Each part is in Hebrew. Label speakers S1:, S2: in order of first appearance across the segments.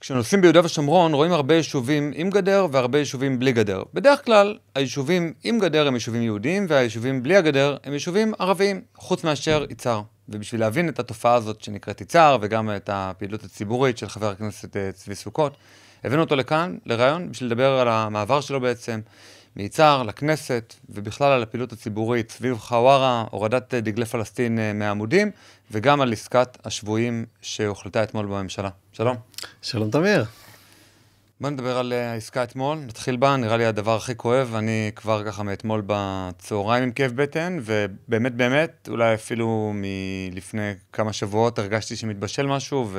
S1: כשנוסעים ביהודה ושומרון רואים הרבה יישובים עם גדר והרבה יישובים בלי גדר. בדרך כלל, היישובים עם גדר הם יישובים יהודיים והיישובים בלי הגדר הם יישובים ערביים, חוץ מאשר יצהר. ובשביל להבין את התופעה הזאת שנקראת יצהר וגם את הפעילות הציבורית של חבר הכנסת אה, צבי סוכות, הבאנו אותו לכאן, לראיון, בשביל לדבר על המעבר שלו בעצם, מיצהר לכנסת ובכלל על הפעילות הציבורית סביב חווארה, הורדת דגלי פלסטין אה, מהעמודים וגם על עסקת השבויים שהוחלטה אתמול בממשלה. שלום.
S2: שלום תמיר.
S1: בוא נדבר על אה, העסקה אתמול, נתחיל בה, נראה לי הדבר הכי כואב, אני כבר ככה מאתמול בצהריים עם כאב בטן, ובאמת באמת, אולי אפילו מלפני כמה שבועות הרגשתי שמתבשל משהו,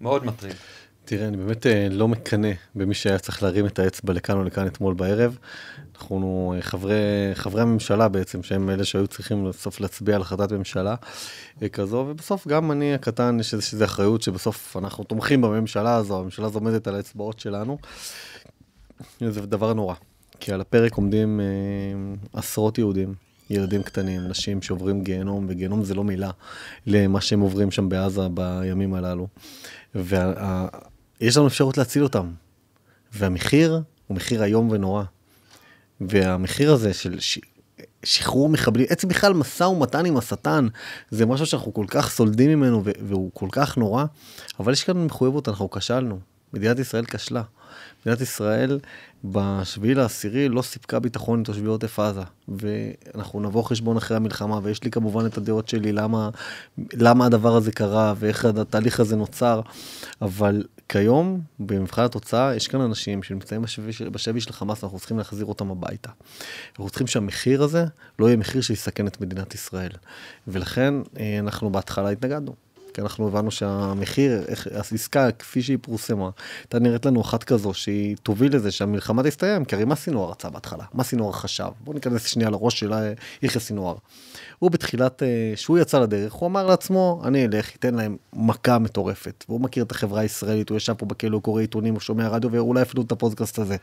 S1: ומאוד מטריד.
S2: תראה, אני באמת אה, לא מקנא במי שהיה צריך להרים את האצבע לכאן או לכאן אתמול בערב. אנחנו אה, חברי, חברי הממשלה בעצם, שהם אלה שהיו צריכים בסוף להצביע על החלטת ממשלה אה, כזו, ובסוף גם אני הקטן, יש איזושהי אחריות שבסוף אנחנו תומכים בממשלה הזו, הממשלה הזו עומדת על האצבעות שלנו. זה דבר נורא, כי על הפרק עומדים אה, עשרות יהודים, ילדים קטנים, נשים שעוברים גיהנום, וגיהנום זה לא מילה למה שהם עוברים שם בעזה בימים הללו. וה... יש לנו אפשרות להציל אותם. והמחיר הוא מחיר איום ונורא. והמחיר הזה של ש... שחרור מחבלים, עצם בכלל משא ומתן עם השטן, זה משהו שאנחנו כל כך סולדים ממנו והוא כל כך נורא, אבל יש כאן מחויבות, אנחנו כשלנו. מדינת ישראל כשלה. מדינת ישראל ב-7 לעשירי לא סיפקה ביטחון לתושבי עוטף עזה, ואנחנו נבוא חשבון אחרי המלחמה, ויש לי כמובן את הדעות שלי למה, למה הדבר הזה קרה ואיך התהליך הזה נוצר, אבל כיום, במבחן התוצאה, יש כאן אנשים שנמצאים בשבי, בשבי של חמאס, אנחנו צריכים להחזיר אותם הביתה. אנחנו צריכים שהמחיר הזה לא יהיה מחיר שיסכן את מדינת ישראל. ולכן אה, אנחנו בהתחלה התנגדנו. כי אנחנו הבנו שהמחיר, העסקה כפי שהיא פורסמה, הייתה נראית לנו אחת כזו שהיא תוביל לזה שהמלחמה תסתיים, כי הרי מה סינואר רצה בהתחלה? מה סינואר חשב? בואו ניכנס שנייה לראש של יחיא סינואר. הוא בתחילת, אה, כשהוא יצא לדרך, הוא אמר לעצמו, אני אלך, אתן להם מכה מטורפת. והוא מכיר את החברה הישראלית, הוא ישב פה בכלא, הוא קורא עיתונים, הוא שומע רדיו, ואולי אפילו את הפודקאסט הזה,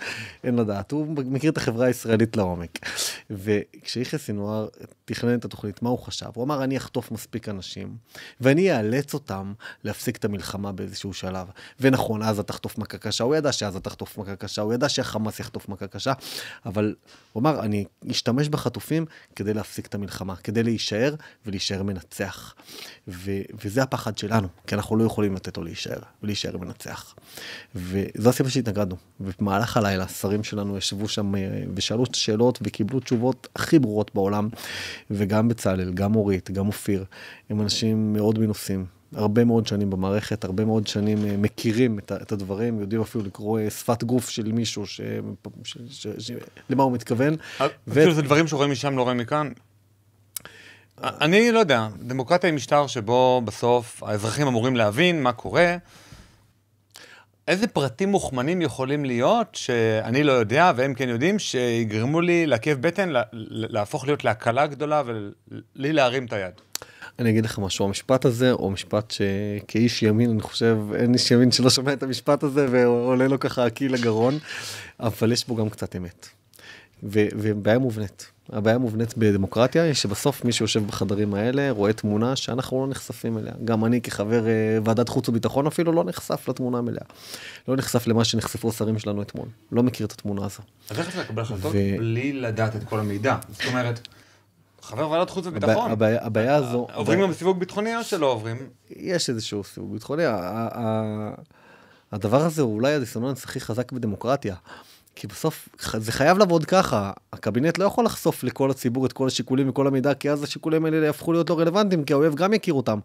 S2: אין לדעת. הוא מכיר את החברה הישראלית לעומק. וכשיחיא סינואר תכנן את התוכנית, מה הוא חשב? הוא אמר, אני אחטוף מספיק אנשים, ואני אעלה לאלץ אותם להפסיק את המלחמה באיזשהו שלב. ונכון, עזה תחטוף מכה קשה, הוא ידע שעזה תחטוף מכה קשה, הוא ידע שהחמאס יחטוף מכה קשה, אבל הוא אמר, אני אשתמש בחטופים כדי להפסיק את המלחמה, כדי להישאר ולהישאר מנצח. ו- וזה הפחד שלנו, כי אנחנו לא יכולים לתת לו להישאר, ולהישאר מנצח. וזו הסיבה שהתנגדנו. ובמהלך הלילה השרים שלנו ישבו שם אה, ושאלו שאלות וקיבלו תשובות הכי ברורות בעולם, וגם בצלאל, גם אורית, גם אופיר, הם אנשים מאוד מנוסים, הרבה מאוד שנים במערכת, הרבה מאוד שנים אה, מכירים את, הדברים, יודעים אפילו לקרוא אה, שפת גוף של מישהו, ש, ש, ש, ש, למה הוא מתכוון. אה, אפילו ו... זה דברים שרואים משם,
S1: לא רואים מכאן. אני לא יודע, דמוקרטיה היא משטר שבו בסוף האזרחים אמורים להבין מה קורה. איזה פרטים מוכמנים יכולים להיות שאני לא יודע והם כן יודעים, שיגרמו לי לעכב בטן, להפוך להיות להקלה גדולה ולי להרים את היד?
S2: אני אגיד לך משהו, המשפט הזה, או משפט שכאיש ימין, אני חושב, אין איש ימין שלא שומע את המשפט הזה ועולה לו ככה הקיא לגרון, אבל יש בו גם קצת אמת. ו- ובעיה מובנית. הבעיה מובנית בדמוקרטיה היא שבסוף מי שיושב בחדרים האלה רואה תמונה שאנחנו לא נחשפים אליה. גם אני כחבר אה, ועדת חוץ וביטחון אפילו לא נחשף לתמונה המלאה. לא נחשף למה שנחשפו השרים שלנו אתמול. לא מכיר את התמונה הזו. אז איך אתה מקבל החלטות בלי
S1: לדעת את כל המידע? זאת אומרת... חבר ועדת חוץ וביטחון. הבעיה,
S2: הבעיה אה, הזו... עוברים גם סיווג ביטחוני או שלא עוברים? יש איזשהו סיווג ביטחוני. הדבר הזה הוא אולי הדיסוננס הכי חזק בדמוקרטיה. כי בסוף זה חייב לעבוד ככה, הקבינט לא יכול לחשוף לכל הציבור את כל השיקולים וכל המידע, כי אז השיקולים האלה יהפכו להיות לא רלוונטיים, כי האויב גם יכיר אותם,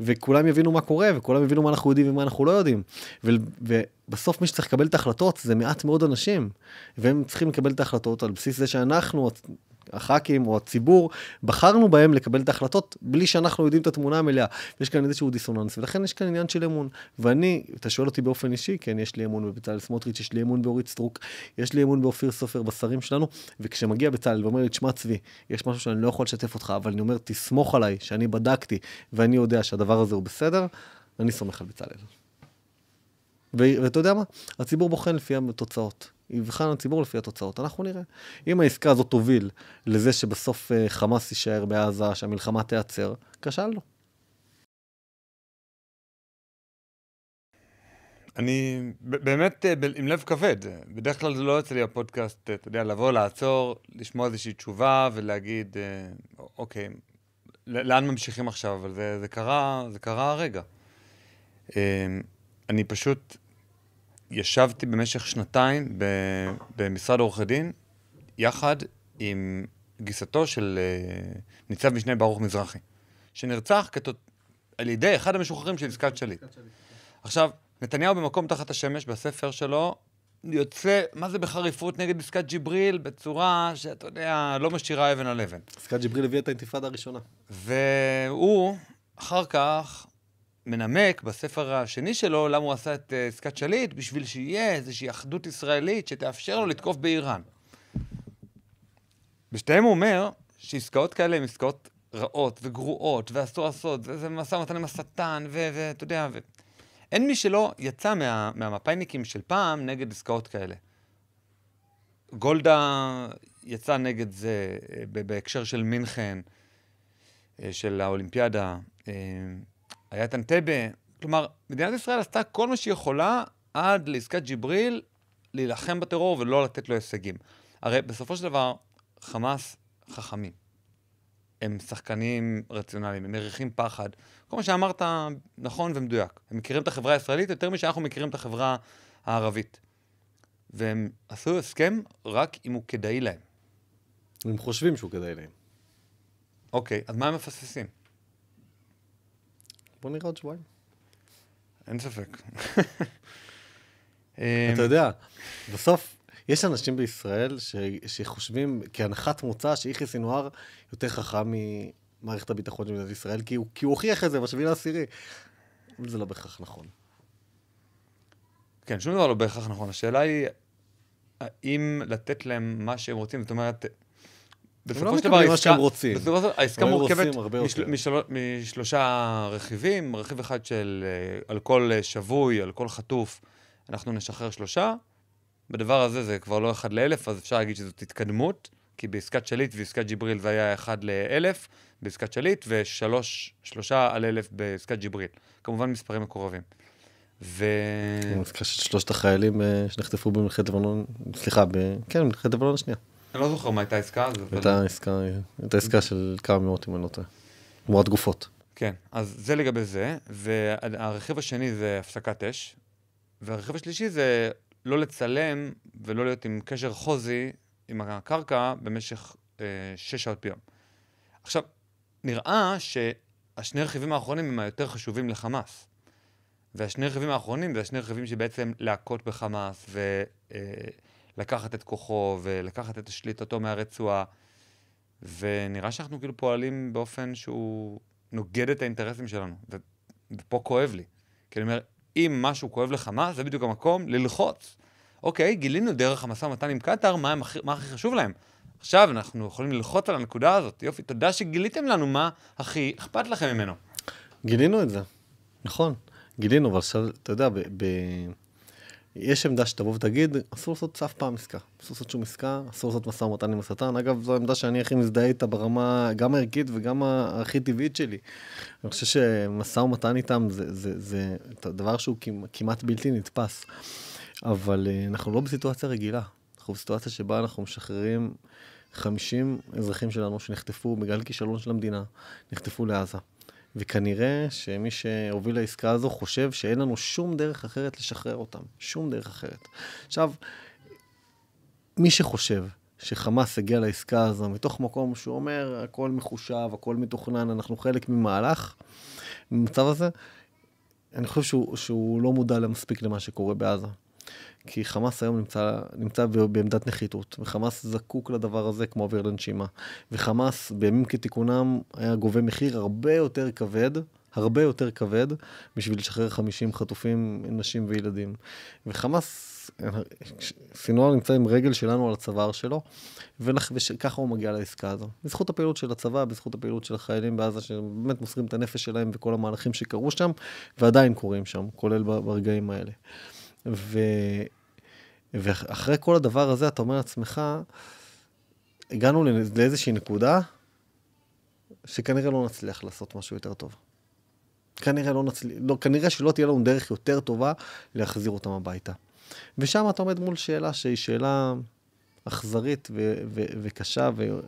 S2: וכולם יבינו מה קורה, וכולם יבינו מה אנחנו יודעים ומה אנחנו לא יודעים. ו- ובסוף מי שצריך לקבל את ההחלטות זה מעט מאוד אנשים, והם צריכים לקבל את ההחלטות על בסיס זה שאנחנו הח"כים או הציבור, בחרנו בהם לקבל את ההחלטות בלי שאנחנו יודעים את התמונה המלאה. יש כאן איזשהו דיסוננס, ולכן יש כאן עניין של אמון. ואני, אתה שואל אותי באופן אישי, כן, יש לי אמון בבצלאל סמוטריץ', יש לי אמון באורית סטרוק, יש לי אמון באופיר סופר, בשרים שלנו, וכשמגיע בצלאל ואומר לי, תשמע צבי, יש משהו שאני לא יכול לשתף אותך, אבל אני אומר, תסמוך עליי, שאני בדקתי, ואני יודע שהדבר הזה הוא בסדר, אני סומך על בצלאל. ואתה יודע מה? הציבור בוחן לפי התוצאות. יבחן הציבור לפי התוצאות, אנחנו נראה. אם העסקה הזאת תוביל לזה שבסוף אה, חמאס יישאר בעזה, שהמלחמה תיעצר, כשלנו.
S1: אני באמת אה, עם לב כבד, בדרך כלל זה לא יוצא לי הפודקאסט, אה, אתה יודע, לבוא, לעצור, לשמוע איזושהי תשובה ולהגיד, אוקיי, לאן ממשיכים עכשיו? אבל זה, זה קרה, זה קרה הרגע. אני פשוט ישבתי במשך שנתיים ב, במשרד עורכי דין, יחד עם גיסתו של אה, ניצב משנה ברוך מזרחי, שנרצח כתות, על ידי אחד המשוחררים של עסקת שליט. כן. עכשיו, נתניהו במקום תחת השמש, בספר שלו, יוצא, מה זה בחריפות נגד עסקת ג'יבריל, בצורה שאתה יודע, לא משאירה אבן על אבן.
S2: עסקת ג'יבריל הביאה את האינתיפאדה הראשונה.
S1: והוא, אחר כך, מנמק בספר השני שלו למה הוא עשה את אה, עסקת שליט, בשביל שיהיה איזושהי אחדות ישראלית שתאפשר לו לתקוף באיראן. בשתיהם הוא אומר שעסקאות כאלה הן עסקאות רעות וגרועות ואסור לעשות, וזה משא ומתן עם השטן, ואתה יודע, ו... אין מי שלא יצא מה, מהמפאיניקים של פעם נגד עסקאות כאלה. גולדה יצא נגד זה אה, בהקשר של מינכן, אה, של האולימפיאדה. היה את אנטבה. כלומר, מדינת ישראל עשתה כל מה שהיא יכולה עד לעסקת ג'יבריל להילחם בטרור ולא לתת לו הישגים. הרי בסופו של דבר, חמאס חכמים. הם שחקנים רציונליים, הם מריחים פחד. כל מה שאמרת נכון ומדויק. הם מכירים את החברה הישראלית יותר משאנחנו מכירים את החברה הערבית. והם עשו הסכם רק אם הוא כדאי להם. הם חושבים שהוא כדאי להם. אוקיי, אז מה הם מפספסים?
S2: בוא נראה עוד שבועיים. אין ספק. אמ, אתה יודע, בסוף יש אנשים בישראל ש... שחושבים כהנחת מוצא שיחיא סינואר יותר חכם ממערכת הביטחון של מדינת ישראל, כי הוא, כי הוא הוכיח את זה בשביל העשירי. אבל זה לא בהכרח נכון.
S1: כן, שום דבר לא בהכרח נכון. השאלה היא, האם לתת להם מה שהם רוצים? זאת אומרת, לא בסופו של דבר, העסקה... מורכבת משל... משלושה רכיבים, רכיב אחד של אה, על כל אה, שבוי, על כל חטוף, אנחנו נשחרר שלושה. בדבר הזה זה כבר לא אחד לאלף, אז אפשר להגיד שזאת התקדמות, כי בעסקת שליט ועסקת ג'יבריל זה היה אחד לאלף בעסקת שליט, ושלושה על אלף בעסקת ג'יבריל. כמובן מספרים מקורבים. ו...
S2: עסקה של שלושת החיילים אה, שנחטפו במלחמת לבנון, סליחה, ב... כן, במלחמת לבנון השנייה.
S1: אני לא זוכר מה הייתה העסקה הזאת.
S2: הייתה עסקה, של כמה מאות אם אני לא טועה. תמורת גופות.
S1: כן, אז זה לגבי זה, והרכיב השני זה הפסקת אש, והרכיב השלישי זה לא לצלם ולא להיות עם קשר חוזי עם הקרקע במשך אה, שש שעות ביום. עכשיו, נראה שהשני רכיבים האחרונים הם היותר חשובים לחמאס. והשני רכיבים האחרונים זה השני רכיבים שבעצם להכות בחמאס ו... אה, לקחת את כוחו ולקחת את שליטתו מהרצועה. ונראה שאנחנו כאילו פועלים באופן שהוא נוגד את האינטרסים שלנו. ו... ופה כואב לי. כי אני אומר, אם משהו כואב לך, מה? זה בדיוק המקום ללחוץ. אוקיי, גילינו דרך המשא ומתן עם קטאר מה, מה הכי חשוב להם. עכשיו אנחנו יכולים ללחוץ על הנקודה הזאת. יופי, תודה שגיליתם לנו מה הכי אכפת לכם ממנו.
S2: גילינו את זה, נכון. גילינו, אבל עכשיו, אתה יודע, ב... ב... יש עמדה שתבוא ותגיד, אסור לעשות אף פעם עסקה. אסור לעשות שום עסקה, אסור לעשות משא ומתן עם השטן. אגב, זו העמדה שאני הכי מזדהה איתה ברמה גם הערכית וגם הכי טבעית שלי. אני חושב שמשא ומתן איתם זה, זה, זה, זה דבר שהוא כמעט בלתי נתפס. אבל אה, אנחנו לא בסיטואציה רגילה. אנחנו בסיטואציה שבה אנחנו משחררים 50 אזרחים שלנו שנחטפו בגלל כישלון של המדינה, נחטפו לעזה. וכנראה שמי שהוביל לעסקה הזו חושב שאין לנו שום דרך אחרת לשחרר אותם. שום דרך אחרת. עכשיו, מי שחושב שחמאס הגיע לעסקה הזו מתוך מקום שהוא אומר, הכל מחושב, הכל מתוכנן, אנחנו חלק ממהלך, במצב הזה, אני חושב שהוא, שהוא לא מודע מספיק למה שקורה בעזה. כי חמאס היום נמצא, נמצא בעמדת נחיתות, וחמאס זקוק לדבר הזה כמו אוויר לנשימה. וחמאס בימים כתיקונם היה גובה מחיר הרבה יותר כבד. הרבה יותר כבד בשביל לשחרר 50 חטופים, נשים וילדים. וחמאס סינואר נמצא עם רגל שלנו על הצוואר שלו, וככה הוא מגיע לעסקה הזו. בזכות הפעילות של הצבא, בזכות הפעילות של החיילים בעזה, שבאמת מוסרים את הנפש שלהם וכל המהלכים שקרו שם, ועדיין קורים שם, כולל ברגעים האלה. ו... ואחרי כל הדבר הזה, אתה אומר לעצמך, הגענו לאיזושהי נקודה שכנראה לא נצליח לעשות משהו יותר טוב. כנראה, לא נצליח, לא, כנראה שלא תהיה לנו דרך יותר טובה להחזיר אותם הביתה. ושם אתה עומד מול שאלה שהיא שאלה אכזרית ו- ו- וקשה, ו-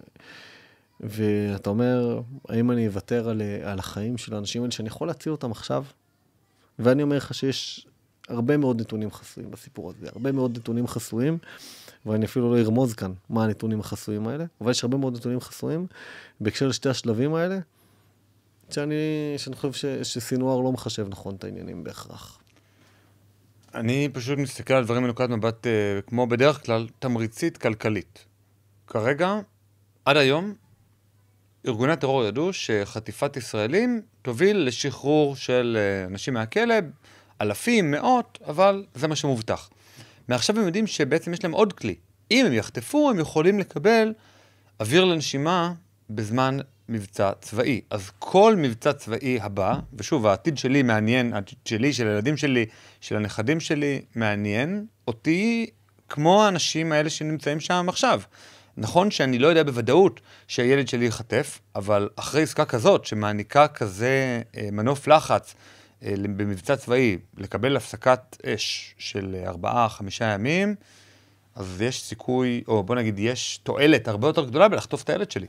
S2: ואתה אומר, האם אני אוותר על, על החיים של האנשים האלה שאני יכול להציל אותם עכשיו? ואני אומר לך שיש הרבה מאוד נתונים חסויים בסיפור הזה, הרבה מאוד נתונים חסויים, ואני אפילו לא ארמוז כאן מה הנתונים החסויים האלה, אבל יש הרבה מאוד נתונים חסויים בהקשר לשתי השלבים האלה, שאני, שאני חושב שסינואר לא מחשב נכון את העניינים בהכרח. אני פשוט מסתכל על דברים
S1: מנקודת מבט, אה, כמו בדרך כלל, תמריצית כלכלית. כרגע, עד היום, ארגוני הטרור ידעו שחטיפת ישראלים תוביל לשחרור של אה, אנשים מהכלא אלפים, מאות, אבל זה מה שמובטח. מעכשיו הם יודעים שבעצם יש להם עוד כלי. אם הם יחטפו, הם יכולים לקבל אוויר לנשימה בזמן מבצע צבאי. אז כל מבצע צבאי הבא, ושוב, העתיד שלי מעניין, העתיד שלי, של הילדים שלי, של הנכדים שלי, מעניין אותי כמו האנשים האלה שנמצאים שם עכשיו. נכון שאני לא יודע בוודאות שהילד שלי ייחטף, אבל אחרי עסקה כזאת, שמעניקה כזה אה, מנוף לחץ אה, במבצע צבאי לקבל הפסקת אש של 4-5 ימים, אז יש סיכוי, או בוא נגיד, יש תועלת הרבה יותר גדולה בלחטוף את
S2: הילד שלי.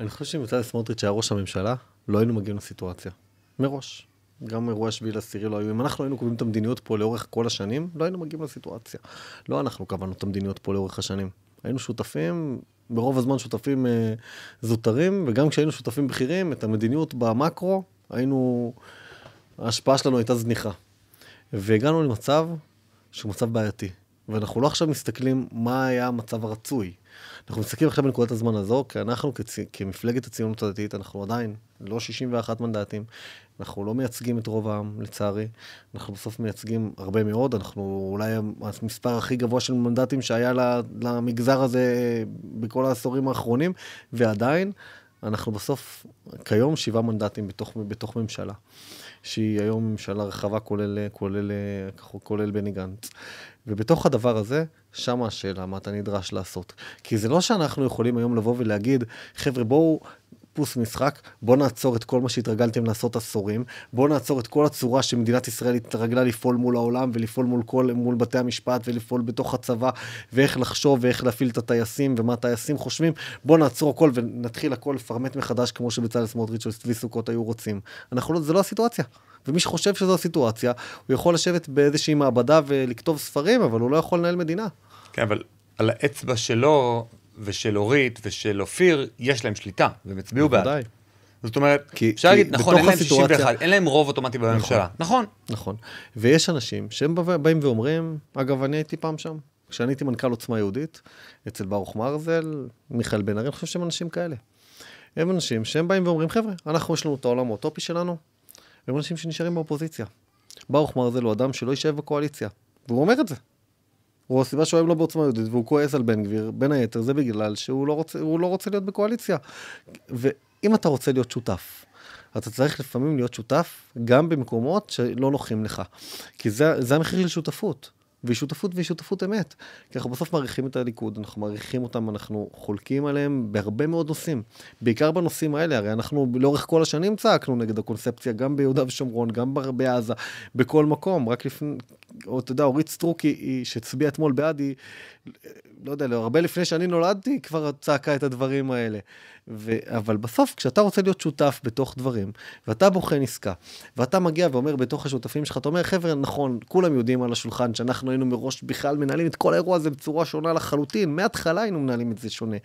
S2: אני חושב שאם בצלאל סמוטריץ' היה ראש הממשלה, לא היינו מגיעים לסיטואציה. מראש. גם אירוע שביעי לעשירי לא היו. אם אנחנו היינו קובעים את המדיניות פה לאורך כל השנים, לא היינו מגיעים לסיטואציה. לא אנחנו קבענו את המדיניות פה לאורך השנים. היינו שותפים, ברוב הזמן שותפים אה, זוטרים, וגם כשהיינו שותפים בכירים, את המדיניות במקרו, היינו... ההשפעה שלנו הייתה זניחה. והגענו למצב שהוא מצב בעייתי. ואנחנו לא עכשיו מסתכלים מה היה המצב הרצוי. אנחנו מסתכלים עכשיו בנקודת הזמן הזו, כי אנחנו כצ... כמפלגת הציונות הדתית, אנחנו עדיין לא 61 מנדטים, אנחנו לא מייצגים את רוב העם, לצערי. אנחנו בסוף מייצגים הרבה מאוד, אנחנו אולי המספר הכי גבוה של מנדטים שהיה למגזר הזה אה, בכל העשורים האחרונים, ועדיין, אנחנו בסוף כיום שבעה מנדטים בתוך, בתוך ממשלה. שהיא היום ממשלה רחבה, כולל, כולל, כולל בני גנץ. ובתוך הדבר הזה, שמה השאלה, מה אתה נדרש לעשות. כי זה לא שאנחנו יכולים היום לבוא ולהגיד, חבר'ה, בואו פספוס משחק, בואו נעצור את כל מה שהתרגלתם לעשות עשורים, בואו נעצור את כל הצורה שמדינת ישראל התרגלה לפעול מול העולם ולפעול מול כל, מול בתי המשפט ולפעול בתוך הצבא, ואיך לחשוב ואיך להפעיל את הטייסים ומה הטייסים חושבים, בואו נעצור הכל ונתחיל הכל לפרמט מחדש כמו שבצלאל סמוטריץ' וצבי סוכות היו רוצים. אנחנו לא, זה לא הסיטואציה. ומי שחושב שזו הסיטואציה, הוא יכול לשבת באיזושהי מעבדה ולכתוב ספרים, אבל הוא לא יכול לנהל מדינה.
S1: כן, אבל על האצבע שלו, ושל אורית ושל אופיר, יש להם שליטה, והם הצביעו בעד. בוודאי. זאת אומרת, כי, אפשר כי להגיד, נכון, אין להם 61, אין להם רוב אוטומטי בממשלה.
S2: נכון. נכון. נכון. ויש אנשים שהם באים ואומרים, אגב, אני הייתי פעם שם. כשאני הייתי מנכ"ל עוצמה יהודית, אצל ברוך מרזל, מיכאל בן ארי, אני חושב שהם אנשים כאלה. הם אנשים שהם באים ואומרים, חבר'ה, אנחנו, יש לנו את העולם האוטופי שלנו, הם אנשים שנשארים באופוזיציה. ברוך מרזל הוא אדם שלא יישאב בקואליציה, והוא אומר את זה. הוא הסיבה שהוא היום לא בעוצמה יהודית, והוא כועס על בן גביר, בין היתר זה בגלל שהוא לא רוצה, לא רוצה להיות בקואליציה. ואם אתה רוצה להיות שותף, אתה צריך לפעמים להיות שותף גם במקומות שלא נוחים לך. כי זה, זה המחיר של שותפות. והיא שותפות והיא שותפות אמת. כי אנחנו בסוף מעריכים את הליכוד, אנחנו מעריכים אותם, אנחנו חולקים עליהם בהרבה מאוד נושאים. בעיקר בנושאים האלה, הרי אנחנו לאורך כל השנים צעקנו נגד הקונספציה, גם ביהודה ושומרון, גם בעזה, בכל מקום. רק לפני, או אתה יודע, אורית סטרוק, שהצביעה אתמול בעד, היא, לא יודע, הרבה לפני שאני נולדתי, היא כבר צעקה את הדברים האלה. ו... אבל בסוף, כשאתה רוצה להיות שותף בתוך דברים, ואתה בוחן עסקה, ואתה מגיע ואומר בתוך השותפים שלך, אתה אומר, חבר'ה, נכון, כולם יודעים על השולחן שאנחנו היינו מראש בכלל מנהלים את כל האירוע הזה בצורה שונה לחלוטין, מההתחלה היינו מנהלים את זה שונה,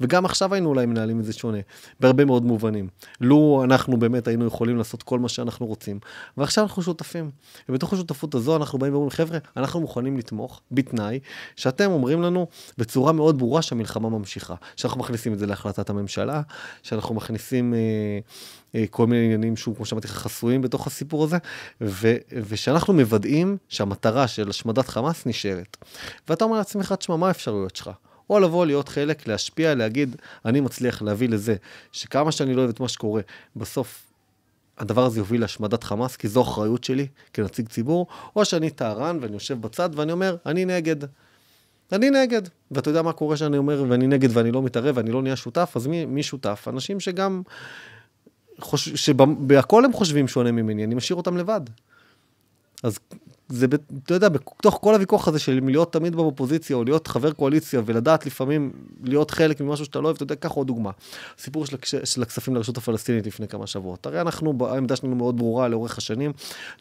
S2: וגם עכשיו היינו אולי מנהלים את זה שונה, בהרבה מאוד מובנים. לו אנחנו באמת היינו יכולים לעשות כל מה שאנחנו רוצים, ועכשיו אנחנו שותפים. ובתוך השותפות הזו אנחנו באים ואומרים, חבר'ה, אנחנו מוכנים לתמוך, בתנאי שאתם אומרים, אומרים לנו בצורה מאוד ברורה שהמלחמה ממשיכה. שאנחנו מכניסים את זה להחלטת הממשלה, שאנחנו מכניסים אה, אה, כל מיני עניינים, שהוא, כמו שאמרתי חסויים בתוך הסיפור הזה, ו, ושאנחנו מוודאים שהמטרה של השמדת חמאס נשארת. ואתה אומר לעצמך, תשמע, מה האפשרויות שלך? או לבוא להיות חלק, להשפיע, להגיד, אני מצליח להביא לזה שכמה שאני לא אוהב את מה שקורה, בסוף הדבר הזה יוביל להשמדת חמאס, כי זו אחריות שלי כנציג ציבור, או שאני טהרן ואני יושב בצד ואני אומר, אני נגד. אני נגד. ואתה יודע מה קורה שאני אומר, ואני נגד ואני לא מתערב ואני לא נהיה שותף, אז מי, מי שותף? אנשים שגם, חוש... שבהכל הם חושבים שונה ממני, אני משאיר אותם לבד. אז זה, אתה יודע, בתוך כל הוויכוח הזה של להיות תמיד באופוזיציה, או להיות חבר קואליציה, ולדעת לפעמים להיות חלק ממשהו שאתה לא אוהב, אתה יודע, קח עוד דוגמה. הסיפור של, של הכספים לרשות הפלסטינית לפני כמה שבועות. הרי אנחנו, העמדה שלנו מאוד ברורה לאורך השנים,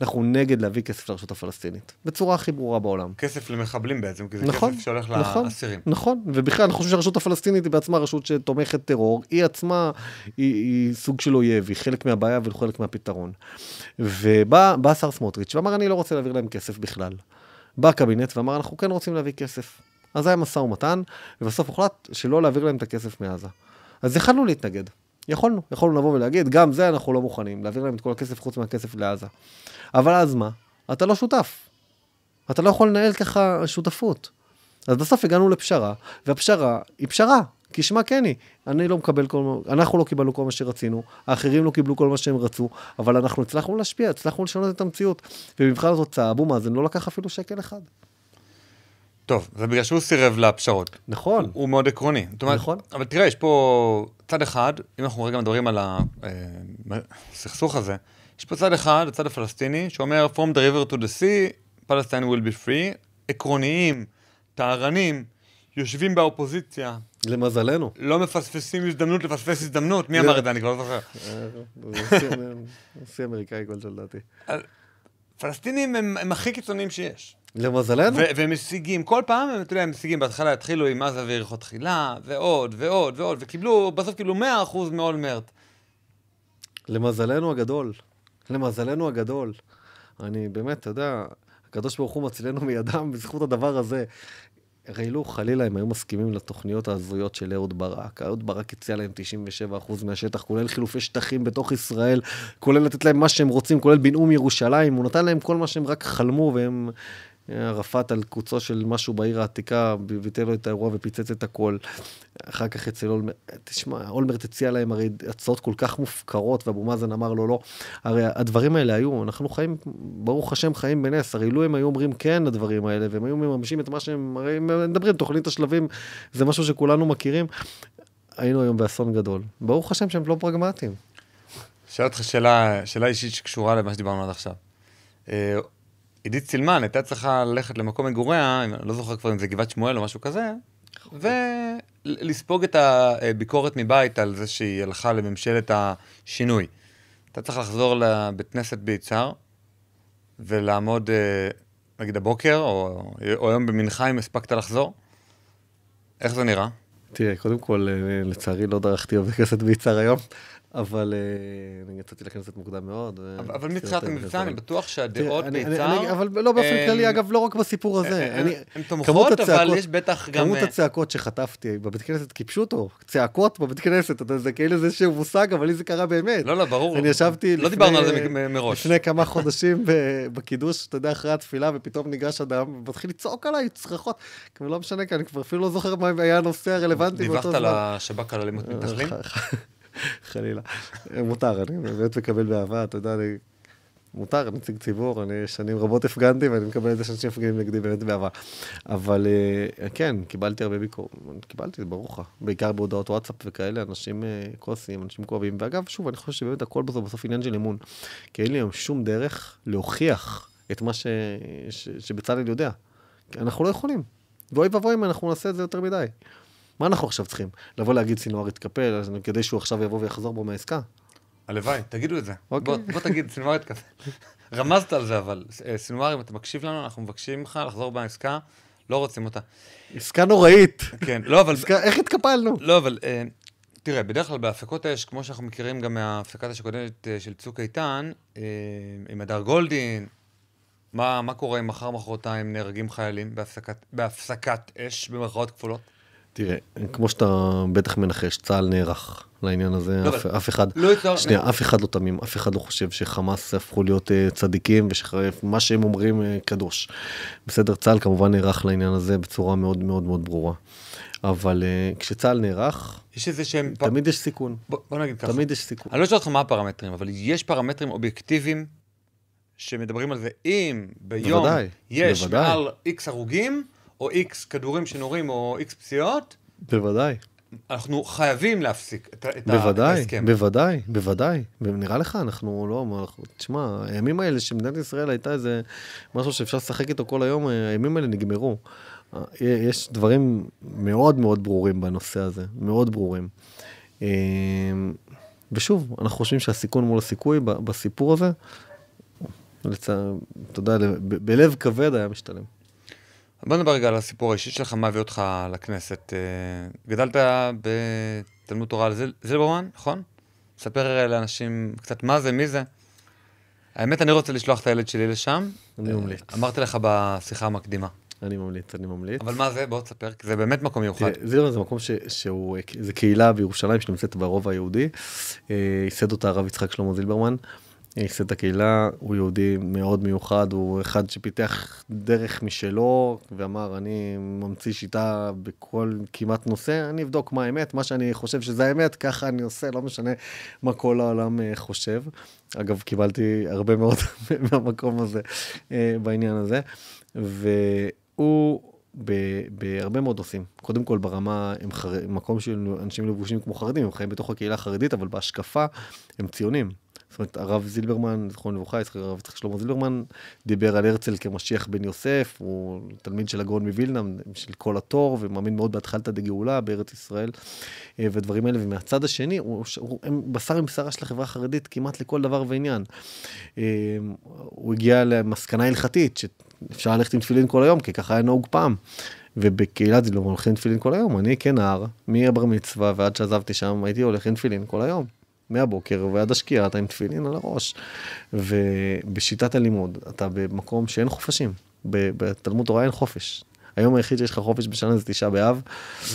S2: אנחנו נגד להביא כסף לרשות הפלסטינית. בצורה הכי ברורה בעולם. כסף למחבלים בעצם, כי זה נכון, כסף שהולך נכון, לאסירים. נכון, ובכלל, אנחנו חושבים שהרשות הפלסטינית היא בעצמה רשות שתומכת טרור, היא עצמה, היא, היא סוג של אויב, היא חלק מהבעיה וחלק מהפתרון. ובא שר סמוטריץ' ואמר, אני לא רוצה להעביר להם כסף. כסף בכלל. בא הקבינט ואמר, אנחנו כן רוצים להביא כסף. אז היה משא ומתן, ובסוף הוחלט שלא להעביר להם את הכסף מעזה. אז יכלנו להתנגד. יכולנו, יכולנו לבוא ולהגיד, גם זה אנחנו לא מוכנים, להעביר להם את כל הכסף חוץ מהכסף לעזה. אבל אז מה? אתה לא שותף. אתה לא יכול לנהל ככה שותפות. אז בסוף הגענו לפשרה, והפשרה היא פשרה. כי שמע כן היא, אני לא מקבל כל מה, אנחנו לא קיבלנו כל מה שרצינו, האחרים לא קיבלו כל מה שהם רצו, אבל אנחנו הצלחנו להשפיע, הצלחנו לשנות את המציאות. ובמבחן התוצאה, אבו מאזן לא לקח אפילו שקל אחד.
S1: טוב, זה בגלל שהוא סירב לפשרות. נכון. הוא, הוא מאוד עקרוני. אומרת, נכון. אבל תראה, יש פה צד אחד, אם אנחנו רגע מדברים על אה, הסכסוך הזה, יש פה צד אחד, הצד הפלסטיני, שאומר From the river to the sea, Palestine will be free, עקרוניים, טהרנים, יושבים באופוזיציה,
S2: למזלנו. לא
S1: מפספסים הזדמנות לפספס הזדמנות, מי אמר את זה? אני כבר לא זוכר.
S2: נשיא אמריקאי כלשהו
S1: לדעתי. פלסטינים הם הכי קיצוניים שיש. למזלנו. והם משיגים, כל פעם הם, אתה יודע, הם משיגים, בהתחלה התחילו עם עזה ויריחו תחילה, ועוד ועוד ועוד, וקיבלו, בסוף קיבלו 100% מאולמרט.
S2: למזלנו הגדול. למזלנו הגדול. אני באמת, אתה יודע, הקדוש ברוך הוא מצילנו מידם בזכות הדבר הזה. הרי לו חלילה הם היו מסכימים לתוכניות ההזויות של אהוד ברק. אהוד ברק הציע להם 97% מהשטח, כולל חילופי שטחים בתוך ישראל, כולל לתת להם מה שהם רוצים, כולל בנאום ירושלים, הוא נתן להם כל מה שהם רק חלמו והם... ערפאת על קוצו של משהו בעיר העתיקה, ביטל לו את האירוע ופיצץ את הכל. אחר כך אצל אולמרט, תשמע, אולמרט הציע להם הרי הצעות כל כך מופקרות, ואבו מאזן אמר לו לא. הרי הדברים האלה היו, אנחנו חיים, ברוך השם, חיים בנס. הרי לו הם היו אומרים כן לדברים האלה, והם היו מממשים את מה שהם, הרי הם מדברים, תוכנית השלבים, זה משהו שכולנו מכירים. היינו היום באסון גדול. ברוך השם שהם לא פרגמטיים.
S1: אשאל אותך שאלה, שאלה אישית שקשורה למה שדיברנו עד עכשיו. אה, עידית סילמן הייתה צריכה ללכת למקום מגוריה, אני לא זוכר כבר אם זה גבעת שמואל או משהו כזה, ולספוג את הביקורת מבית על זה שהיא הלכה לממשלת השינוי. אתה צריך לחזור לבית כנסת ביצהר ולעמוד, אה, נגיד הבוקר, או, או היום במנחה אם הספקת לחזור. איך זה נראה?
S2: תראה, קודם כל, אה, לצערי לא דרכתי בבית כנסת ביצהר היום. אבל אני אה, יצאתי לכנסת מוקדם מאוד. אה, אבל מתחילת המבצע, אני בטוח שהדעות ביצהר... אבל לא באופן כללי, אגב, לא רק בסיפור אה, הזה. הן תומכות, אבל יש בטח גם... כמות הצעקות שחטפתי בבית כנסת, כיבשו אותו. צעקות בבית כנסת, אתה זה כאילו זה שהוא מושג, אבל לי זה קרה באמת. לא, לא, ברור. אני ישבתי... לא דיברנו על זה מראש. לפני כמה חודשים בקידוש, אתה יודע, אחרי התפילה, ופתאום ניגש אדם, ומתחיל לצעוק עליי, צרחות. כאילו, לא משנה, כי אני כבר אפילו לא זוכר מה היה הנושא הרלוונטי באותו זמן. דיווחת
S1: לשב"כ על אלימות מתנחלים?
S2: חלילה. מותר, אני באמת מקבל באהבה, אתה יודע, אני... מותר, אני נציג ציבור, אני שנים רבות הפגנתי, ואני מקבל את זה שאנשים מפגינים נגדי באמת באהבה. אבל אה, כן, קיבלתי הרבה ביקורת, קיבלתי, ברור לך, בעיקר בהודעות וואטסאפ וכאלה, אנשים אה, כוסים, אנשים כואבים. ואגב, שוב, אני חושב שבאמת הכל בסוף בסוף עניין של אמון. כי אין לי היום שום דרך להוכיח את מה ש... ש... שבצלאל יודע. אנחנו לא יכולים. ואוי ואבוי אם אנחנו נעשה את זה יותר מדי. מה אנחנו עכשיו צריכים? לבוא להגיד סינואר יתקפל, כדי שהוא עכשיו יבוא ויחזור בו מהעסקה? הלוואי, תגידו את זה. Okay. אוקיי. בוא,
S1: בוא תגיד, סינואר יתקפל. רמזת על זה, אבל אה, סינואר, אם אתה מקשיב לנו, אנחנו מבקשים ממך לחזור מהעסקה, לא רוצים אותה. עסקה נוראית. כן, לא, אבל... עסקה, איך התקפלנו? לא, אבל אה, תראה, בדרך כלל בהפקות האש, כמו שאנחנו מכירים גם מההפקת האש הקודמת אה, של צוק איתן, אה, עם הדר גולדין, מה, מה קורה אם מחר, מחרתיים נהרגים חיילים בהפסקת, בהפסקת אש, במרכאות כפולות?
S2: תראה, כמו שאתה בטח מנחש, צה"ל נערך לעניין הזה, לא אף, אף אחד, לא שנייה, אף אחד לא תמים, אף אחד לא חושב שחמאס הפכו להיות uh, צדיקים ושמה שהם אומרים uh, קדוש. בסדר, צה"ל כמובן נערך לעניין הזה בצורה מאוד מאוד מאוד ברורה. אבל uh, כשצה"ל נערך, יש איזה שהם... תמיד פ... יש
S1: סיכון. בוא, בוא נגיד ככה. תמיד יש סיכון. אני לא שואל אותך מה הפרמטרים, אבל יש פרמטרים אובייקטיביים שמדברים על זה. אם ביום בוודאי, יש בוודאי. מעל איקס הרוגים, או איקס כדורים שנורים, או איקס פציעות, בוודאי. אנחנו חייבים להפסיק
S2: את, ההסכם. בוודאי, בוודאי, בוודאי. נראה לך, אנחנו לא, תשמע, הימים האלה שמדינת ישראל הייתה איזה משהו שאפשר לשחק איתו כל היום, אה, הימים האלה נגמרו. אה, יש דברים מאוד מאוד ברורים בנושא הזה, מאוד ברורים. אה, ושוב, אנחנו חושבים שהסיכון מול הסיכוי בסיפור הזה, לצע... אתה יודע, ב- בלב כבד היה משתלם. בוא נדבר רגע על
S1: הסיפור האישי שלך, מה הביא אותך לכנסת. אה, גדלת בתלמוד תורה על זילברמן, נכון? ספר לאנשים קצת מה זה, מי זה. האמת, אני רוצה לשלוח את הילד שלי לשם. אני אה, ממליץ. אמרתי לך בשיחה המקדימה.
S2: אני ממליץ, אני ממליץ. אבל מה זה? בוא תספר, כי
S1: זה באמת מקום מיוחד.
S2: זילברמן זה מקום ש, שהוא, זה קהילה בירושלים שנמצאת ברובע היהודי. אה, ייסד אותה הרב יצחק שלמה זילברמן. ייסד את הקהילה, הוא יהודי מאוד מיוחד, הוא אחד שפיתח דרך משלו ואמר, אני ממציא שיטה בכל כמעט נושא, אני אבדוק מה האמת, מה שאני חושב שזה האמת, ככה אני עושה, לא משנה מה כל העולם אה, חושב. אגב, קיבלתי הרבה מאוד מהמקום הזה אה, בעניין הזה, והוא... בהרבה מאוד נושאים. קודם כל ברמה, הם חר... מקום של אנשים לבושים כמו חרדים, הם חיים בתוך הקהילה החרדית, אבל בהשקפה הם ציונים. זאת אומרת, הרב זילברמן, זכרון לברכה, הרב יצחק שלמה זילברמן, דיבר על הרצל כמשיח בן יוסף, הוא תלמיד של הגאון מווילנה, של כל התור, ומאמין מאוד בהתחלתא דגאולה בארץ ישראל, אה, והדברים האלה. ומהצד השני, הוא, הוא, הם בשר עם שרה של החברה החרדית כמעט לכל דבר ועניין. אה, הוא הגיע למסקנה הלכתית, שאפשר ללכת עם תפילין כל היום, כי ככה היה נהוג פעם. ובקהילת זילברמן הולכים תפילין כל היום, אני כנער, כן מהבר מצווה ועד שעזבתי שם, הייתי הולך עם תפילין כל היום. מהבוקר ועד השקיעה אתה עם תפילין על הראש. ובשיטת הלימוד אתה במקום שאין חופשים. בתלמוד תורה אין חופש. היום היחיד שיש לך חופש בשנה זה תשעה באב.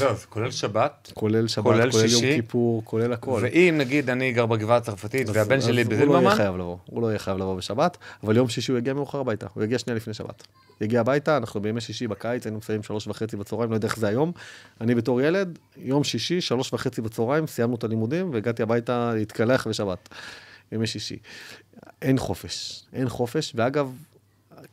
S1: לא, זה כולל שבת.
S2: כולל שבת, כולל, כולל שישי, יום כיפור, כולל הכל.
S1: ואם נגיד אני גר בגבעה הצרפתית והבן אז שלי בזילברמן... הוא לא יהיה חייב
S2: לבוא, הוא לא יהיה חייב לבוא בשבת, אבל יום שישי הוא יגיע מאוחר הביתה, הוא יגיע שנייה לפני שבת. יגיע הביתה, אנחנו בימי שישי בקיץ, היינו מסיימים שלוש וחצי בצהריים, לא יודע איך זה היום. אני בתור ילד, יום שישי, שלוש וחצי בצהריים, סיימנו את הלימודים והגעתי הביתה להתקלח בשבת. ימי שישי. אין חופש, אין חופש, ואגב,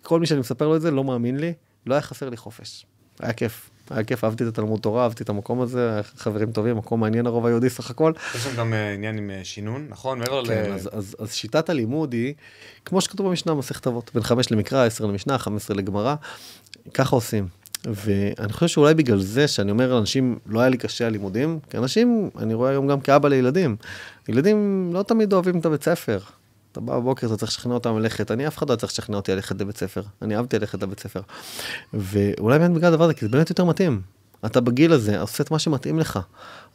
S2: כל מי שאני מספר לו את זה לא מאמין לי, לא היה חסר לי חופש. היה כיף. היה כיף, אהבתי את התלמוד תורה, אהבתי את המקום הזה, חברים טובים, מקום מעניין הרוב היהודי סך הכל. יש שם גם אה, עניין עם אה, שינון, נכון? מעבר ל... כן, אז, שיטת הלימוד היא, כמו שכתוב במשנה, מסכת אבות, בין חמש למקרא, עשר למשנה, חמש עשרה לגמרא, ככה עושים. ואני חושב שאולי בגלל זה שאני אומר לאנשים, לא היה לי קשה הלימודים, כי אנשים, אני רואה היום גם כאבא לילדים, ילדים לא תמיד אוהבים את הבית ספר, אתה בא בבוקר, אתה צריך לשכנע אותם ללכת. אני, אף אחד לא צריך לשכנע אותי ללכת לבית ספר. אני אהבתי ללכת לבית ספר. ואולי באמת בגלל הדבר הזה, כי זה באמת יותר מתאים. אתה בגיל הזה עושה את מה שמתאים לך.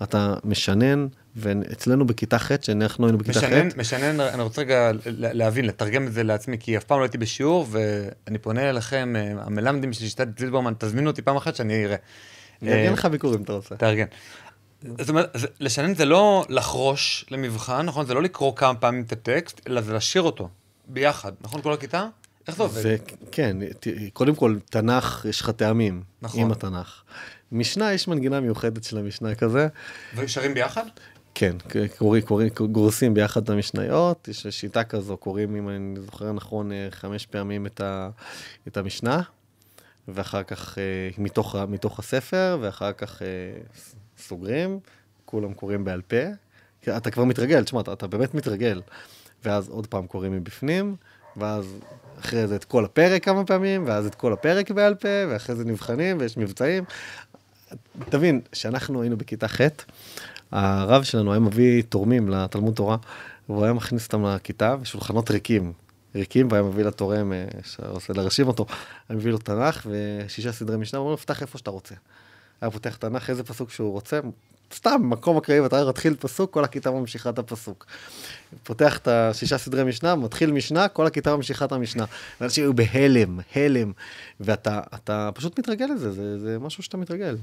S2: אתה משנן, ואצלנו בכיתה ח', שאנחנו היינו בכיתה משנן, ח'.
S1: משנן, אני רוצה רגע להבין, לתרגם את זה לעצמי, כי אף פעם לא הייתי בשיעור, ואני פונה אליכם, אה, המלמדים של שיטת זילברמן, תזמינו אותי פעם אחת שאני אראה. אני אארגן אה, לך ביקורים אם אתה רוצה. תארגן. כן. זאת אומרת, לשנן זה לא לחרוש למבחן, נכון? זה לא לקרוא כמה פעמים את הטקסט, אלא זה לשיר אותו ביחד, נכון? כל הכיתה? איך זה עובד? זה,
S2: כן, קודם כל, תנ"ך, יש לך טעמים נכון. עם התנ"ך. משנה, יש מנגינה מיוחדת של המשנה כזה. ושרים ביחד? כן, קוראים, קוראים, גורסים ביחד את המשניות, יש שיטה כזו, קוראים, אם אני זוכר נכון, אה, חמש פעמים את, ה, את המשנה, ואחר כך אה, מתוך, מתוך הספר, ואחר כך אה, סוגרים, כולם קוראים בעל פה. אתה כבר מתרגל, תשמע, אתה, אתה באמת מתרגל. ואז עוד פעם קוראים מבפנים, ואז אחרי זה את כל הפרק כמה פעמים, ואז את כל הפרק בעל פה, ואחרי זה נבחנים ויש מבצעים. תבין, כשאנחנו היינו בכיתה ח', הרב שלנו היה מביא תורמים לתלמוד תורה, והוא היה מכניס אותם לכיתה, ושולחנות ריקים. ריקים, והיה מביא לתורם, אה, שעושה לרשים אותו, היה מביא לו תנ"ך ושישה סדרי משנה, הוא אומר לו, פתח איפה שאתה רוצה. היה פותח תנ"ך, איזה פסוק שהוא רוצה, סתם, מקום אקראי, ואתה מתחיל פסוק, כל הכיתה ממשיכה את הפסוק. פותח את השישה סדרי משנה, מתחיל משנה, כל הכיתה ממשיכה את המשנה. אנשים היו בהלם, הלם, ואתה פשוט מתרגל לזה, זה, זה משהו שאתה מתרגל.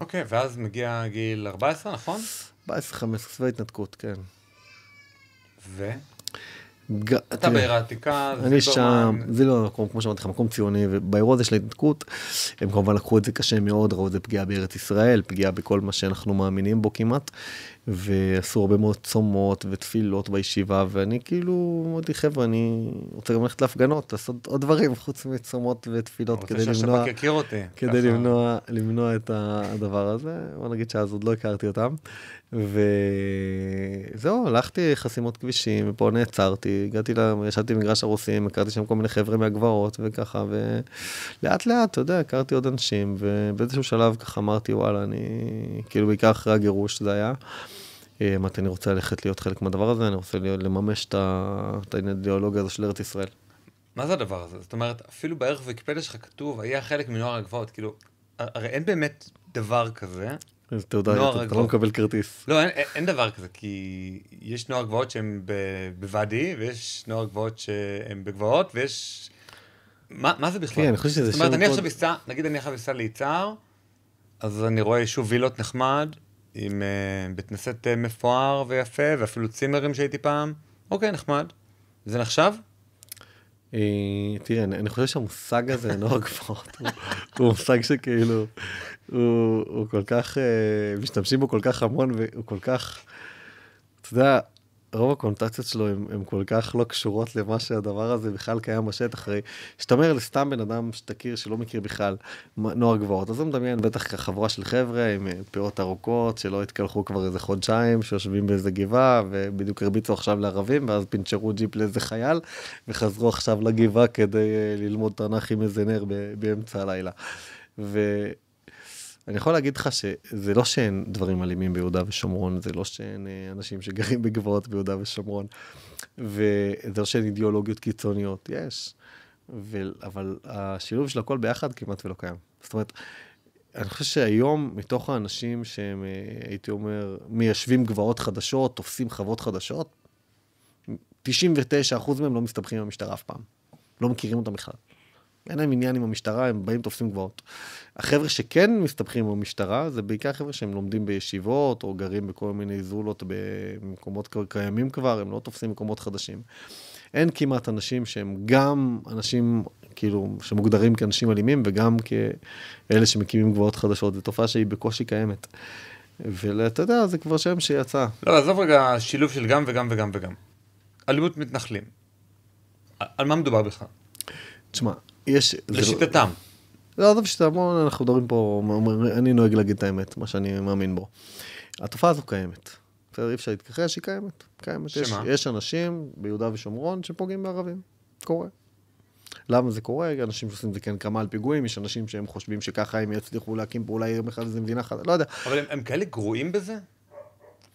S1: אוקיי, okay, ואז מגיע גיל 14, נכון?
S2: 14-15, סביב ההתנתקות, כן. ו? אתה בעיר העתיקה, אני שם, זה לא מקום, כמו שאמרתי לך, מקום ציוני, ובאירוע הזה של ההתנתקות, הם כמובן לקחו את זה קשה מאוד, ראו את זה פגיעה בארץ ישראל, פגיעה בכל מה שאנחנו מאמינים בו כמעט, ועשו הרבה מאוד צומות ותפילות בישיבה, ואני כאילו אמרתי, חבר'ה, אני רוצה גם ללכת להפגנות, לעשות עוד דברים חוץ מצומות ותפילות, כדי למנוע... רוצה שהשב"כ יכיר אותי. כדי ככה. למנוע, למנוע את הדבר הזה, בוא נגיד שאז עוד לא הכרתי אותם. וזהו, הלכתי חסימות כבישים, ופה נעצרתי, הגעתי, ל... ישבתי במגרש הרוסים, הכרתי שם כל מיני חבר'ה מהגבעות וככה, ולאט לאט, אתה יודע, הכרתי עוד אנשים, ובאיזשהו שלב ככה אמרתי, וואלה, אני, כאילו בעיקר אחרי הגירוש זה היה. אמרתי, אה, אני רוצה ללכת להיות חלק מהדבר הזה, אני רוצה לממש את האידיאולוגיה הזו של ארץ ישראל.
S1: מה זה הדבר הזה? זאת אומרת, אפילו בערך ויקיפדיה שלך כתוב, היה חלק מנוער הגבעות, כאילו, הרי אין באמת דבר כזה. איזה תעודה, אתה לא מקבל כרטיס. לא, אין, דבר כזה, כי יש נוער גבעות שהם בוואדי, ויש נוער גבעות שהם בגבעות, ויש... מה, זה בכלל? כן, אני חושב שזה שם... זאת אומרת, אני עכשיו אסע, נגיד אני עכשיו אסע ליצהר, אז אני רואה שוב וילות נחמד, עם uh, בית כנסת uh, מפואר ויפה, ואפילו צימרים שהייתי פעם. אוקיי, נחמד. זה נחשב?
S2: אה, תראה, אני חושב שהמושג הזה, נוער גבעות, הוא מושג שכאילו, הוא כל כך, אה, משתמשים בו כל כך המון, והוא כל כך, אתה יודע, רוב הקונוטציות שלו הן כל כך לא קשורות למה שהדבר הזה בכלל קיים בשטח. הרי כשאתה אומר לסתם בן אדם שתכיר, שלא מכיר בכלל נוער גבעות, אז הוא מדמיין בטח חבורה של חבר'ה עם אה, פאות ארוכות, שלא התקלחו כבר איזה חודשיים, שיושבים באיזה גבעה, ובדיוק הרביצו עכשיו לערבים, ואז פינצ'רו ג'יפ לאיזה חייל, וחזרו עכשיו לגבעה כדי אה, ללמוד תנ"ך עם איזה נר באמצע הלילה. ו- אני יכול להגיד לך שזה לא שאין דברים אלימים ביהודה ושומרון, זה לא שאין אה, אנשים שגרים בגבעות ביהודה ושומרון, וזה לא שאין אידיאולוגיות קיצוניות, יש. ו... אבל השילוב של הכל ביחד כמעט ולא קיים. זאת אומרת, אני חושב שהיום, מתוך האנשים שהם, אה, הייתי אומר, מיישבים גבעות חדשות, תופסים חוות חדשות, 99% מהם לא מסתבכים עם המשטרה אף פעם. לא מכירים אותם בכלל. אין להם עניין עם המשטרה, הם באים, תופסים גבוהות. החבר'ה שכן מסתבכים עם המשטרה, זה בעיקר חבר'ה שהם לומדים בישיבות, או גרים בכל מיני זולות במקומות קיימים כבר, הם לא תופסים מקומות חדשים. אין כמעט אנשים שהם גם אנשים, כאילו, שמוגדרים כאנשים אלימים, וגם כאלה שמקימים גבוהות חדשות. זו תופעה שהיא בקושי קיימת. ואתה יודע, זה כבר שם שיצא. לא, לא
S1: עזוב רגע שילוב של גם וגם וגם וגם. אלימות מתנחלים. על מה מדובר בכלל? תשמע, יש... לשיטתם.
S2: לא, עזוב שאתם, אנחנו מדברים פה, אני נוהג להגיד את האמת, מה שאני מאמין בו. התופעה הזו קיימת. בסדר, אי אפשר להתכחש, היא קיימת. קיימת. שמה? יש, אנשים ביהודה ושומרון שפוגעים בערבים. קורה. למה זה קורה? אנשים שעושים את זה כן כמה על פיגועים, יש אנשים שהם חושבים שככה הם יצליחו להקים פה אולי עיר אחד איזה מדינה חדשה, לא יודע.
S1: אבל הם, הם כאלה גרועים בזה?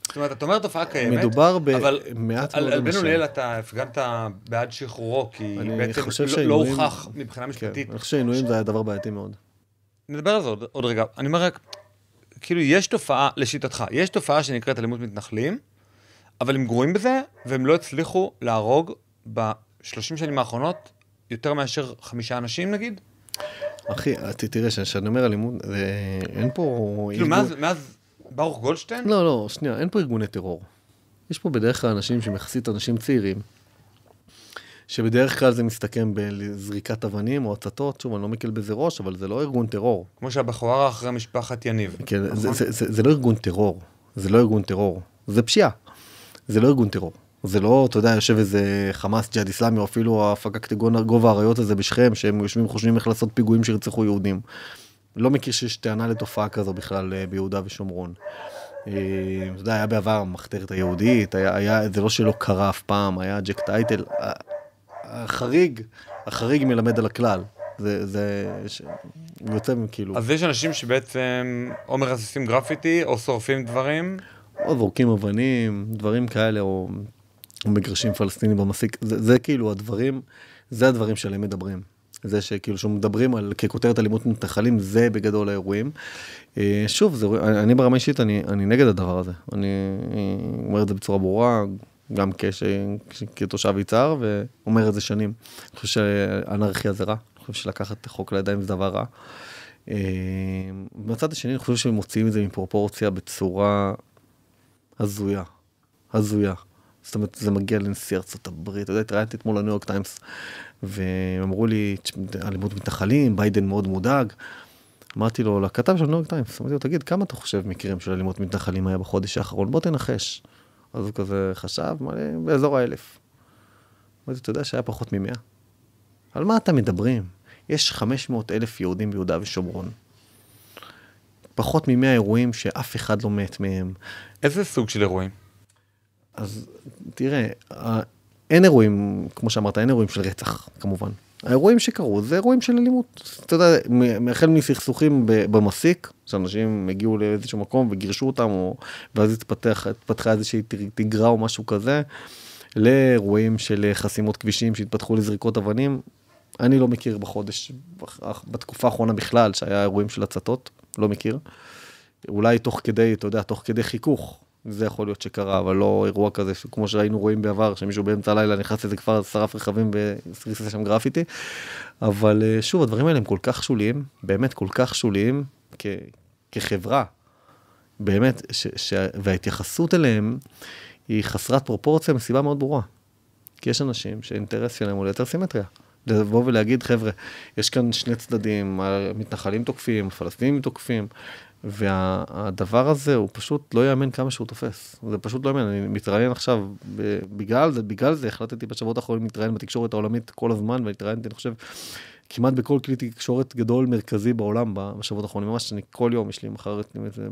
S1: זאת אומרת, את אומרת תופעה קיימת, מדובר במעט מאוד אנשים. על בן אוליאל אתה הפגנת בעד שחרורו, כי בעצם לא, לא הוכח
S2: מבחינה כן, משפטית. אני חושב שעינויים זה היה דבר בעייתי מאוד.
S1: נדבר על זה עוד רגע. אני אומר רק, כאילו, יש תופעה, לשיטתך, יש תופעה שנקראת אלימות מתנחלים, אבל הם גרועים בזה, והם לא הצליחו להרוג ב-30 שנים האחרונות יותר מאשר חמישה אנשים נגיד?
S2: אחי, תראה, כשאני אומר אלימות, אה, אין פה... כאילו, מאז... ברוך גולדשטיין? לא, לא, שנייה, אין פה ארגוני טרור. יש פה בדרך כלל אנשים שהם יחסית אנשים צעירים, שבדרך כלל זה מסתכם בזריקת אבנים או הצתות, שוב, אני לא מקל בזה ראש, אבל זה לא ארגון טרור. כמו שהבחורה
S1: אחרי משפחת
S2: יניב. כן, נכון? זה, זה, זה, זה לא ארגון טרור, זה לא ארגון טרור, זה פשיעה. זה לא ארגון טרור. זה לא, אתה יודע, יושב איזה חמאס ג'יהאד איסלאמי, או אפילו הפקקטגון גובה האריות הזה בשכם, שהם יושבים וחושבים איך לעשות פיגועים שירצחו יהודים. לא מכיר שיש טענה לתופעה כזו בכלל אה, ביהודה ושומרון. אתה יודע, היה בעבר המחתרת היהודית, היה, היה, זה לא שלא קרה אף פעם, היה ג'ק טייטל. החריג, החריג מלמד על הכלל. זה, זה ש... יוצא כאילו... אז
S1: יש אנשים שבעצם או מרססים גרפיטי, או שורפים דברים.
S2: או זורקים אבנים, דברים כאלה, או, או מגרשים פלסטינים במסיק. זה, זה כאילו הדברים, זה הדברים שעליהם מדברים. זה שכאילו שמדברים על ככותרת אלימות מתנחלים זה בגדול האירועים. אה, שוב, זה, אני ברמה אישית אני, אני נגד הדבר הזה, אני אומר את זה בצורה ברורה, גם כש, כש, כתושב יצהר ואומר את זה שנים. אני חושב שאנרכיה זה רע, אני חושב שלקחת חוק לידיים זה דבר רע. אה, מצד השני אני חושב שהם מוציאים את זה מפרופורציה בצורה הזויה, הזויה. זאת אומרת, זה מגיע לנשיא ארצות הברית, אתה יודע, התראיינתי אתמול לניו יורק טיימס, והם אמרו לי, אלימות מתנחלים, ביידן מאוד מודאג. אמרתי לו, לכתב של ניו טיימס, אמרתי לו, תגיד, כמה אתה חושב מקרים של אלימות מתנחלים היה בחודש האחרון? בוא תנחש. אז הוא כזה חשב, אמר לי, באזור האלף. אמרתי אתה יודע שהיה פחות ממאה? על מה אתם מדברים? יש 500 אלף יהודים ביהודה ושומרון. פחות מ-100 אירועים שאף אחד לא מת מהם. איזה סוג של אירועים? אז תראה, אין אירועים, כמו שאמרת, אין אירועים של רצח, כמובן. האירועים שקרו זה אירועים של אלימות. אתה יודע, החל מסכסוכים במסיק, שאנשים הגיעו לאיזשהו מקום וגירשו אותם, או, ואז התפתח, התפתחה איזושהי תגרה או משהו כזה, לאירועים של חסימות כבישים שהתפתחו לזריקות אבנים. אני לא מכיר בחודש, בתקופה האחרונה בכלל, שהיה אירועים של הצתות, לא מכיר. אולי תוך כדי, אתה יודע, תוך כדי חיכוך, זה יכול להיות שקרה, אבל לא אירוע כזה כמו שהיינו רואים בעבר, שמישהו באמצע הלילה נכנס לזה כבר, שרף רכבים והסריס שם גרפיטי. אבל אה, שוב, הדברים האלה הם כל כך שוליים, באמת כל כך שוליים כ- כחברה, באמת, ש- ש- וההתייחסות אליהם היא חסרת פרופורציה מסיבה מאוד ברורה. כי יש אנשים שהאינטרס שלהם הוא ליותר סימטריה. לבוא ולהגיד, חבר'ה, יש כאן שני צדדים, המתנחלים תוקפים, הפלסטינים תוקפים, והדבר הזה הוא פשוט לא יאמן כמה שהוא תופס, זה פשוט לא יאמן, אני מתראיין עכשיו, בגלל זה, בגלל זה החלטתי בשבועות האחרונים להתראיין בתקשורת העולמית כל הזמן, והתראיינתי, אני חושב, כמעט בכל כלי תקשורת גדול מרכזי בעולם בשבועות האחרונים, ממש אני כל יום יש לי מחר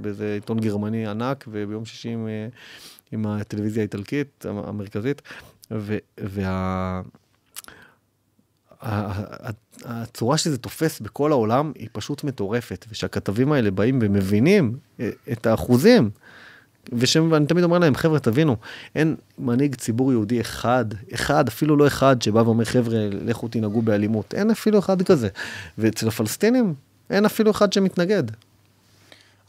S2: באיזה עיתון גרמני ענק, וביום שישי עם, אה, עם הטלוויזיה האיטלקית המרכזית, ו, וה... הצורה שזה תופס בכל העולם היא פשוט מטורפת, ושהכתבים האלה באים ומבינים אה, את האחוזים. ואני תמיד אומר להם, חבר'ה, תבינו, אין מנהיג ציבור יהודי אחד, אחד, אפילו לא אחד, שבא ואומר, חבר'ה, לכו תנהגו באלימות. אין אפילו אחד כזה. ואצל הפלסטינים, אין אפילו אחד שמתנגד.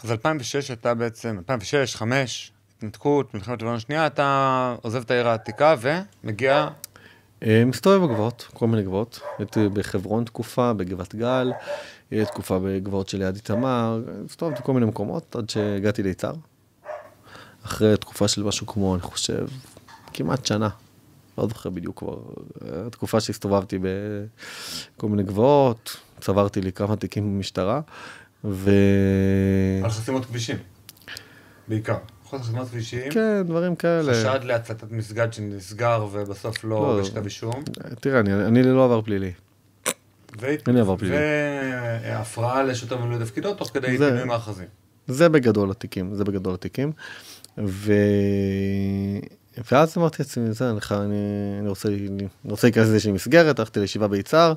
S1: אז 2006 הייתה בעצם, 2006, 2005, התנתקות, מלחמת לבנון השנייה, אתה עוזב את העיר העתיקה ומגיע
S2: אה, מסתובב בגבעות, כל מיני גבעות. הייתי אה, בחברון תקופה, בגבעת גל, אה, תקופה בגבעות של יד איתמר, הסתובבתי בכל מיני מקומות עד שהגעתי ליצהר. אחרי תקופה של משהו כמו, אני חושב, כמעט שנה. לא זוכר בדיוק כבר, תקופה שהסתובבתי בכל מיני גבעות, צברתי לי כמה תיקים במשטרה, ו... על
S1: חסימות כבישים, בעיקר. חוסר חסימת כבישים? כן, דברים כאלה. חשד להצתת מסגד שנסגר ובסוף לא יש לא. כתב אישום?
S2: תראה, אני, אני ללא עבר פלילי. אין לי לא עבר פלילי.
S1: והפרעה לשוטר במילוי תפקידו תוך כדי פינוי מאחזים.
S2: זה בגדול התיקים, זה בגדול התיקים. ו... ואז אמרתי לעצמי, זה אני, אני אני רוצה להיכנס לאיזושהי מסגרת, הלכתי לישיבה ביצהר,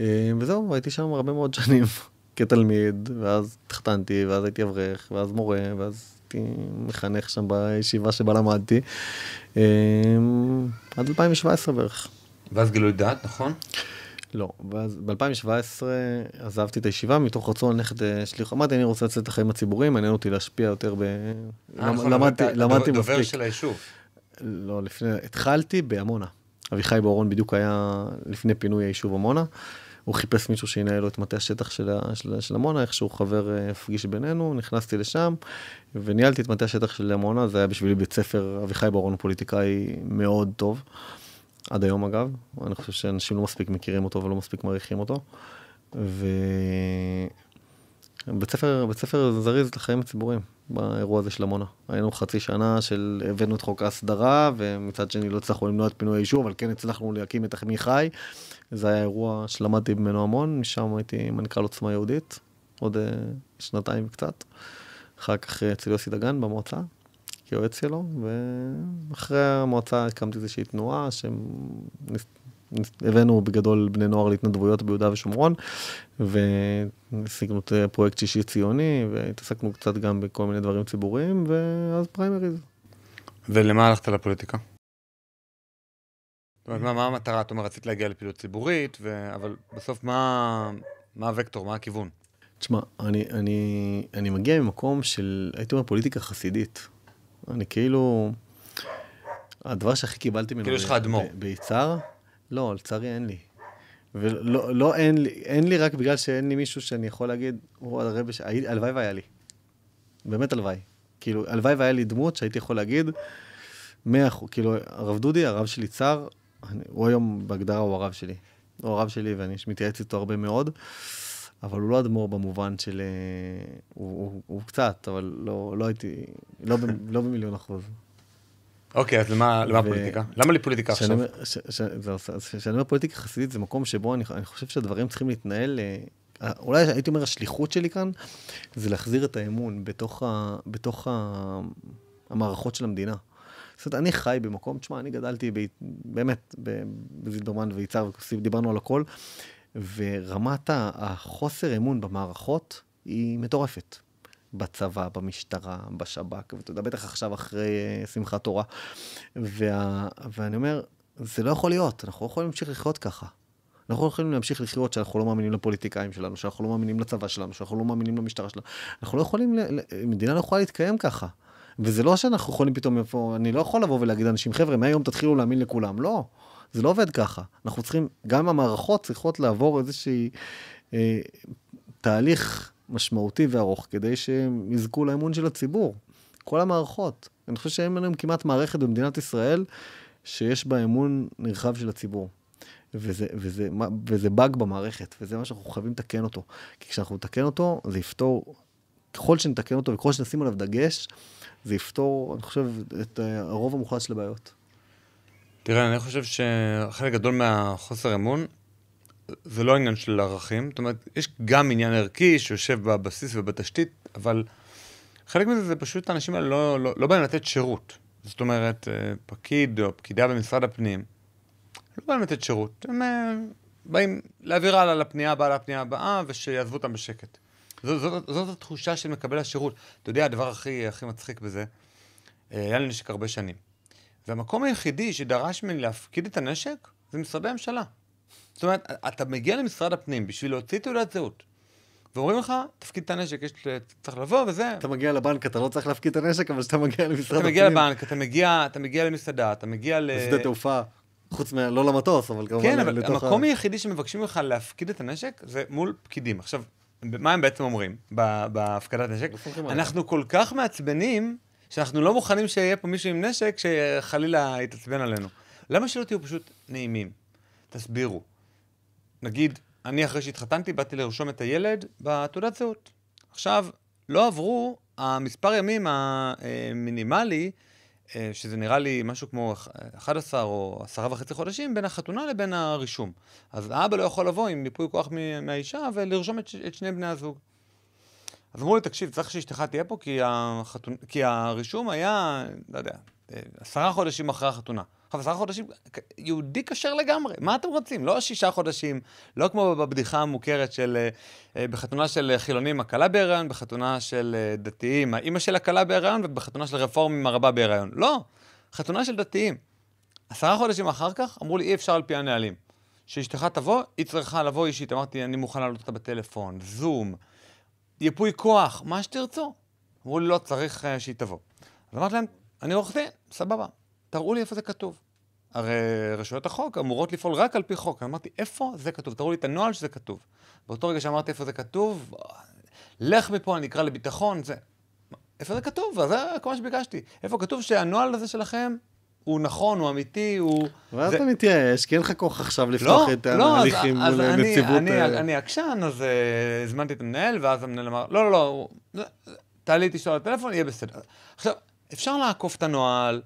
S2: אה, וזהו, הייתי שם הרבה מאוד שנים כתלמיד, ואז התחתנתי, ואז הייתי אברך, ואז מורה, ואז הייתי מחנך שם בישיבה שבה למדתי, אמ, עד 2017 בערך. ואז גילוי דעת, נכון? לא, ואז ב-2017 עזבתי את הישיבה מתוך רצון ללכת לשליחה. אה, אמרתי אני רוצה לצאת לחיים הציבוריים, מעניין אותי להשפיע יותר ב... אה, נכון, למדתי, מספיק. דובר של היישוב. לא, לפני, התחלתי בעמונה. אביחי בורון בדיוק היה לפני פינוי היישוב עמונה. הוא חיפש מישהו שינהל לו את מטה השטח של, של, של עמונה, איכשהו חבר אה, הפגיש בינינו, נכנסתי לשם וניהלתי את מטה השטח של עמונה, זה היה בשבילי בית ספר, אביחי בורון הוא פוליטיקאי מאוד טוב, עד היום אגב, אני חושב שאנשים לא מספיק מכירים אותו ולא מספיק מעריכים אותו. ו... בית ספר, בית ספר זריז לחיים הציבוריים. באירוע הזה של עמונה. היינו חצי שנה של הבאנו את חוק ההסדרה, ומצד שני לא הצלחנו למנוע את פינוי היישוב, אבל כן הצלחנו להקים את אחמי חי. זה היה אירוע שלמדתי ממנו המון, משם הייתי מנכ"ל עוצמה יהודית, עוד אה, שנתיים וקצת. אחר כך אה, אצל יוסי דגן במועצה, כיועץ שלו, ואחרי המועצה הקמתי איזושהי תנועה שהם... הבאנו בגדול בני נוער להתנדבויות ביהודה ושומרון, והשיגנו את הפרויקט שישי ציוני, והתעסקנו קצת גם בכל מיני דברים ציבוריים, ואז פריימריז. ולמה הלכת לפוליטיקה?
S1: זאת אומרת, מה, מה המטרה? את אומרת, רצית להגיע לפעילות ציבורית, ו... אבל בסוף מה, מה הוקטור, מה הכיוון?
S2: תשמע, אני, אני, אני מגיע ממקום של, הייתי אומר, פוליטיקה חסידית. אני כאילו, הדבר שהכי קיבלתי ממנו... כאילו יש לך אדמו"ר. ביצהר, לא, לצערי אין לי. ולא לא, אין לי, אין לי רק בגלל שאין לי מישהו שאני יכול להגיד, הוא הרבי, ש... הלוואי והיה לי. באמת הלוואי. כאילו, הלוואי והיה לי דמות שהייתי יכול להגיד, מאה אחוז, כאילו, הרב דודי, הרב שלי צר, אני, הוא היום בהגדרה הוא הרב שלי. הוא הרב שלי ואני מתייעץ איתו הרבה מאוד, אבל הוא לא אדמו"ר במובן של... אה, הוא, הוא, הוא קצת, אבל לא, לא הייתי, לא, ב, לא במיליון אחוז.
S1: אוקיי, אז למה פוליטיקה? למה לי פוליטיקה עכשיו?
S2: כשאני אומר פוליטיקה חסידית, זה מקום שבו אני חושב שהדברים צריכים להתנהל... אה, אה, אולי הייתי אומר, השליחות שלי כאן, זה להחזיר את האמון בתוך, המערכות של המדינה. זאת אומרת, אני חי במקום, תשמע, אני גדלתי באמת בזילברמן ויצהר וכוסיף, דיברנו על הכל, ורמת החוסר אמון במערכות היא מטורפת. בצבא, במשטרה, בשב"כ, ואתה יודע, בטח עכשיו אחרי uh, שמחת תורה. וה, ואני אומר, זה לא יכול להיות, אנחנו לא יכולים להמשיך לחיות ככה. אנחנו לא יכולים להמשיך לחיות שאנחנו לא מאמינים לפוליטיקאים שלנו, שאנחנו לא מאמינים לצבא שלנו, שאנחנו לא מאמינים למשטרה שלנו. אנחנו לא יכולים, מדינה לא יכולה להתקיים ככה. וזה לא שאנחנו יכולים פתאום אני לא יכול לבוא ולהגיד לאנשים, חבר'ה, מהיום תתחילו להאמין לכולם. לא, זה לא עובד ככה. אנחנו צריכים, גם המערכות צריכות לעבור איזשהי אה, תהליך משמעותי וארוך כדי שהם יזכו לאמון של הציבור. כל המערכות. אני חושב שאין לנו כמעט מערכת במדינת ישראל שיש בה אמון נרחב של הציבור. וזה, וזה, וזה באג במערכת, וזה מה שאנחנו חייבים לתקן אותו. כי כשאנחנו נתקן אותו, זה יפתור, ככל שנתקן אותו וככל שנשים עליו דגש, זה יפתור, אני חושב, את אה, הרוב המוחלט של הבעיות.
S1: תראה, אני חושב שחלק גדול מהחוסר אמון זה לא עניין של ערכים, זאת אומרת, יש גם עניין ערכי שיושב בבסיס ובתשתית, אבל חלק מזה זה פשוט האנשים האלה לא, לא, לא באים לתת שירות. זאת אומרת, אה, פקיד או פקידה במשרד הפנים, לא באים לתת שירות, הם אה, באים להעביר הלאה לפנייה הבאה לפנייה הבאה, ושיעזבו אותם בשקט. זאת, זאת, זאת התחושה של מקבל השירות. אתה יודע, הדבר הכי, הכי מצחיק בזה, אה, היה לי נשק הרבה שנים. והמקום היחידי שדרש ממני להפקיד את הנשק, זה משרדי הממשלה. זאת אומרת, אתה מגיע למשרד הפנים בשביל להוציא תעודת זהות. ואומרים לך, תפקיד את הנשק, יש,
S2: צריך לבוא וזה. אתה מגיע לבנק, אתה לא צריך להפקיד את הנשק, אבל כשאתה מגיע למשרד הפנים... אתה מגיע לבנק,
S1: אתה מגיע, אתה מגיע למסעדה, אתה מגיע ל... לשדה
S2: תעופה, חוץ מ... לא למטוס, אבל כמובן כן, אבל המקום ה...
S1: היחידי שמבקשים ממך להפקיד את הנשק זה מול פקידים. עכשיו, מה הם בעצם אומרים בהפקדת נשק? לא אנחנו כל כך מעצבנים, שאנחנו לא מוכנים שיהיה פה מישהו עם נשק שחלילה יתעצבן עלינו. למה שלא תהיו פשוט נעימים? תסבירו. נגיד, אני אחרי שהתחתנתי באתי לרשום את הילד בתעודת זהות. עכשיו, לא עברו המספר ימים המינימלי, אה, שזה נראה לי משהו כמו 11 או 10 וחצי חודשים, בין החתונה לבין הרישום. אז האבא לא יכול לבוא עם ניפוי כוח מהאישה ולרשום את, את שני בני הזוג. אז אמרו לי, תקשיב, צריך שאשתך תהיה פה כי, החתונ... כי הרישום היה, לא יודע, עשרה חודשים אחרי החתונה. עכשיו, עשרה חודשים, יהודי כשר לגמרי, מה אתם רוצים? לא שישה חודשים, לא כמו בבדיחה המוכרת של, אה, בחתונה של חילונים הכלה בהיריון, בחתונה של אה, דתיים האימא של הכלה בהיריון, ובחתונה של רפורמים הרבה בהיריון. לא, חתונה של דתיים. עשרה חודשים אחר כך אמרו לי, אי אפשר על פי הנהלים. שאשתך תבוא, היא צריכה לבוא אישית. אמרתי, אני מוכן לעלות אותה בטלפון, זום, ייפוי כוח, מה שתרצו. אמרו לי, לא, צריך אה, שהיא תבוא. אז אמרתי להם, אני עורך דין, סבבה. תראו לי איפה זה כתוב. הרי רשויות החוק אמורות לפעול רק על פי חוק. אמרתי, איפה זה כתוב? תראו לי את הנוהל שזה כתוב. באותו רגע שאמרתי איפה זה כתוב, לך מפה, אני אקרא לביטחון, זה... איפה זה כתוב? אז זה כל מה שביקשתי. איפה כתוב שהנוהל הזה שלכם הוא נכון, הוא אמיתי, הוא... ואז זה... אתה
S2: מתייאש, כי אין לך כוח עכשיו לא, לפתוח לא, את לא, ההליכים מול הנציבות. לא, אז אה. אני
S1: עקשן, אז uh, הזמנתי את המנהל, ואז המנהל אמר, לא, לא, לא, תעלי איתי על הטלפון, יהיה בסדר. עכשיו, אפשר לעקוף את הנוהל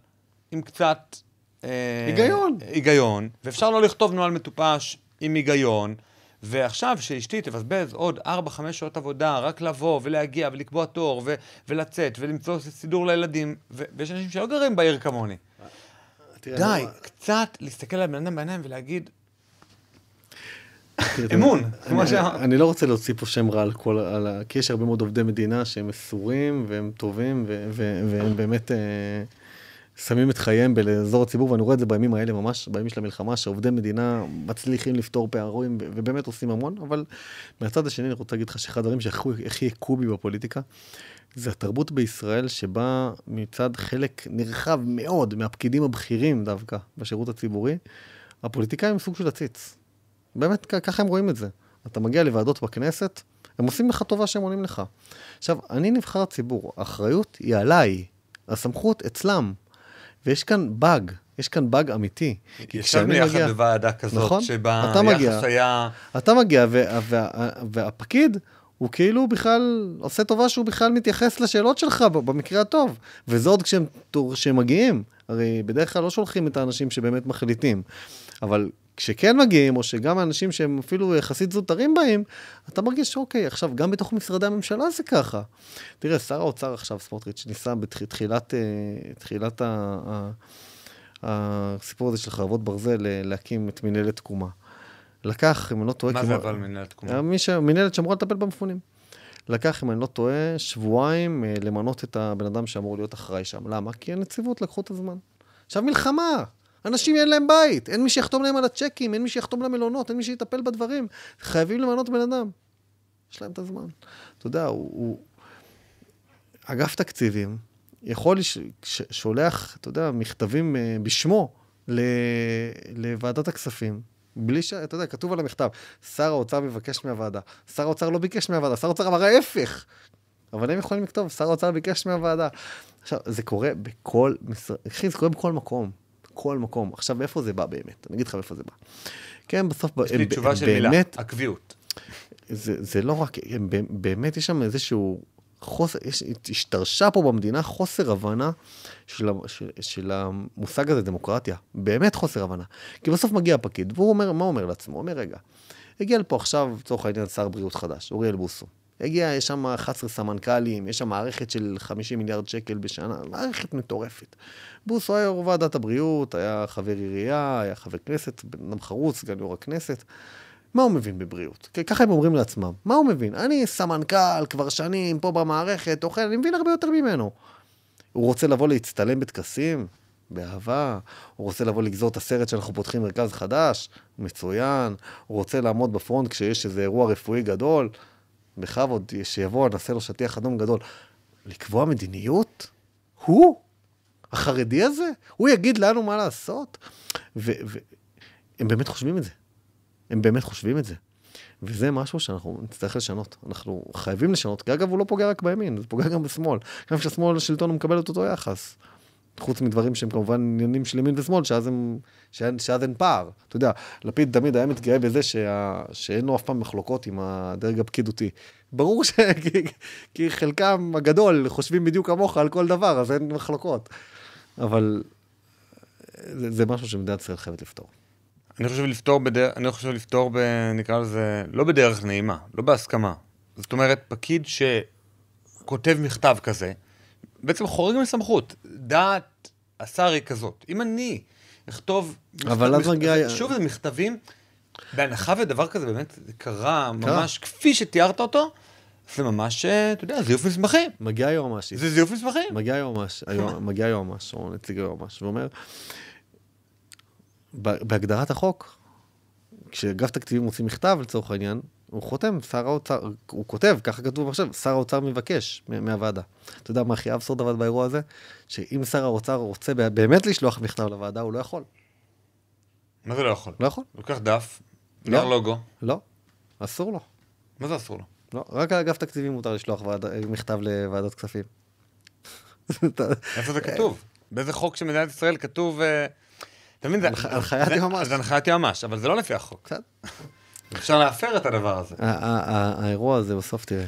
S1: עם קצת... היגיון. אה, היגיון. היגיון, ואפשר לא לכתוב נוהל מטופש עם היגיון. ועכשיו שאשתי תבזבז עוד 4-5 שעות עבודה רק לבוא ולהגיע ולקבוע תור ו- ולצאת ולמצוא סידור לילדים, ו- ויש אנשים שלא גרים בעיר כמוני. די, לא- קצת להסתכל על בן אדם בעיניים ולהגיד,
S2: אמון, כמו שאמרת. אני לא רוצה להוציא פה שם רע על כל, ה... כי יש הרבה מאוד עובדי מדינה שהם מסורים והם טובים והם באמת אה, שמים את חייהם באזור הציבור, ואני רואה את זה בימים האלה ממש, בימים של המלחמה, שעובדי מדינה מצליחים לפתור פערים ובאמת עושים המון, אבל מהצד השני אני רוצה להגיד לך שאחד הדברים שהכי הכו בי בפוליטיקה, זה התרבות בישראל שבה מצד חלק נרחב מאוד מהפקידים הבכירים דווקא בשירות הציבורי, הפוליטיקאים הם סוג של עציץ. באמת, ככה הם רואים את זה. אתה מגיע לוועדות בכנסת, הם עושים לך טובה שהם עונים לך. עכשיו, אני נבחר ציבור, האחריות היא עליי, הסמכות אצלם. ויש כאן באג, יש כאן באג אמיתי. ישבנו יחד מגיע... בוועדה
S1: כזאת, נכון? שבה היחס מגיע, היה...
S2: אתה מגיע, וה, וה, וה, והפקיד, הוא כאילו בכלל עושה טובה שהוא בכלל מתייחס לשאלות שלך במקרה הטוב. וזה עוד כשהם, כשהם מגיעים. הרי בדרך כלל לא שולחים את האנשים שבאמת מחליטים. אבל כשכן מגיעים, או שגם האנשים שהם אפילו יחסית זוטרים באים, אתה מרגיש שאוקיי, עכשיו, גם בתוך משרדי הממשלה זה ככה. תראה, שר האוצר עכשיו, סמוטריץ', ניסה בתחילת אה, תחילת ה... ה, ה, הסיפור הזה של חרבות ברזל, אה, להקים את מנהלת תקומה. לקח, אם אני לא טועה... מה כמו... זה אבל מנהלת תקומה? אה, מי ש... מנהלת שאמורה לטפל במפונים. לקח, אם אני לא טועה, שבועיים למנות את הבן אדם שאמור להיות אחראי שם. למה? כי הנציבות לקחו את הזמן. עכשיו מלחמה, אנשים אין להם בית, אין מי שיחתום להם על הצ'קים, אין מי שיחתום למלונות, אין מי שיטפל בדברים. חייבים למנות בן אדם. יש להם את הזמן. אתה יודע, הוא... הוא... אגף תקציבים יכול, ש... ש... שולח, אתה יודע, מכתבים אה, בשמו ל... לוועדת הכספים, בלי ש... אתה יודע, כתוב על המכתב, שר האוצר מבקש מהוועדה. שר האוצר לא ביקש מהוועדה, שר האוצר אמר ההפך. אבל הם יכולים לכתוב, שר האוצר ביקש מהוועדה. עכשיו, זה קורה בכל משרד, אחי, זה קורה בכל מקום. בכל מקום. עכשיו, מאיפה זה בא באמת? אני אגיד לך מאיפה זה בא. כן, בסוף, יש לי תשובה של באמת, מילה, עקביות. זה, זה לא רק, הם, באמת יש שם איזשהו חוסר, יש, השתרשה פה במדינה חוסר הבנה של, של, של המושג הזה, דמוקרטיה. באמת חוסר הבנה. כי בסוף מגיע הפקיד, והוא אומר, מה הוא אומר לעצמו? הוא אומר, רגע, הגיע לפה עכשיו, לצורך העניין, שר בריאות חדש, אוריאל בוסו. הגיע, יש שם 11 סמנכ"לים, יש שם מערכת של 50 מיליארד שקל בשנה, מערכת מטורפת. בוסו היה יו"ר ועדת הבריאות, היה חבר עירייה, היה חבר כנסת, בן אדם חרוץ, סגן יו"ר הכנסת. מה הוא מבין בבריאות? ככה הם אומרים לעצמם. מה הוא מבין? אני סמנכ"ל כבר שנים, פה במערכת, אוכל, אני מבין הרבה יותר ממנו. הוא רוצה לבוא להצטלם בטקסים? באהבה. הוא רוצה לבוא לגזור את הסרט שאנחנו פותחים מרכז חדש? מצוין. הוא רוצה לעמוד בפרונט כשיש איזה אירוע רפואי גדול? בכבוד, שיבוא, נעשה לו שטיח אדום גדול. לקבוע מדיניות? הוא? החרדי הזה? הוא יגיד לנו מה לעשות? והם באמת חושבים את זה. הם באמת חושבים את זה. וזה משהו שאנחנו נצטרך לשנות. אנחנו חייבים לשנות, כי אגב, הוא לא פוגע רק בימין, זה פוגע גם בשמאל. גם כשהשמאל לשלטון הוא מקבל את אותו יחס. חוץ מדברים שהם כמובן עניינים של ימין ושמאל, שאז, הם, שאז, שאז אין פער. אתה יודע, לפיד תמיד היה מתגאה בזה שה, שאין לו אף פעם מחלוקות עם הדרג הפקידותי. ברור ש... כי, כי חלקם הגדול חושבים בדיוק כמוך על כל דבר, אז אין מחלוקות. אבל זה, זה משהו שמדינת ישראל חייבת לפתור.
S1: אני חושב לפתור, בדר... אני חושב לפתור ב... נקרא לזה, לא בדרך נעימה, לא בהסכמה. זאת אומרת, פקיד שכותב מכתב כזה, בעצם חורג מסמכות. דעת השר היא כזאת. אם אני אכתוב... אבל אז רגע... שוב, זה מכתבים, בהנחה ודבר כזה באמת קרה ממש כפי שתיארת אותו, זה ממש, אה, אתה יודע,
S2: זיוף מסמכים. מגיע היועמ"ש. זה זיוף מסמכים. מגיע היועמ"ש, מגיע היועמ"ש, או נציג היועמ"ש, ואומר, בהגדרת החוק, כשאגף תקציבים מוציא מכתב לצורך העניין, הוא חותם, שר האוצר, הוא כותב, ככה כתוב עכשיו, שר האוצר מבקש מהוועדה. אתה יודע מה הכי אבסורד אבל באירוע הזה? שאם שר האוצר רוצה באמת לשלוח מכתב לוועדה, הוא לא יכול.
S1: מה זה לא יכול? לא יכול. הוא לוקח דף, לא. לא. לוגו.
S2: לא, אסור לו. מה זה אסור לו? לא, רק אגף תקציבים מותר לשלוח ועד, מכתב לוועדת כספים. איפה זה כתוב?
S1: באיזה חוק של מדינת ישראל כתוב... אה, אתה מבין, זה... הנחיית יועמ"ש. זה הנחיית יועמ"ש, אבל זה לא לפי החוק. בסדר. אפשר להפר את הדבר הזה.
S2: האירוע הזה בסוף, תראה,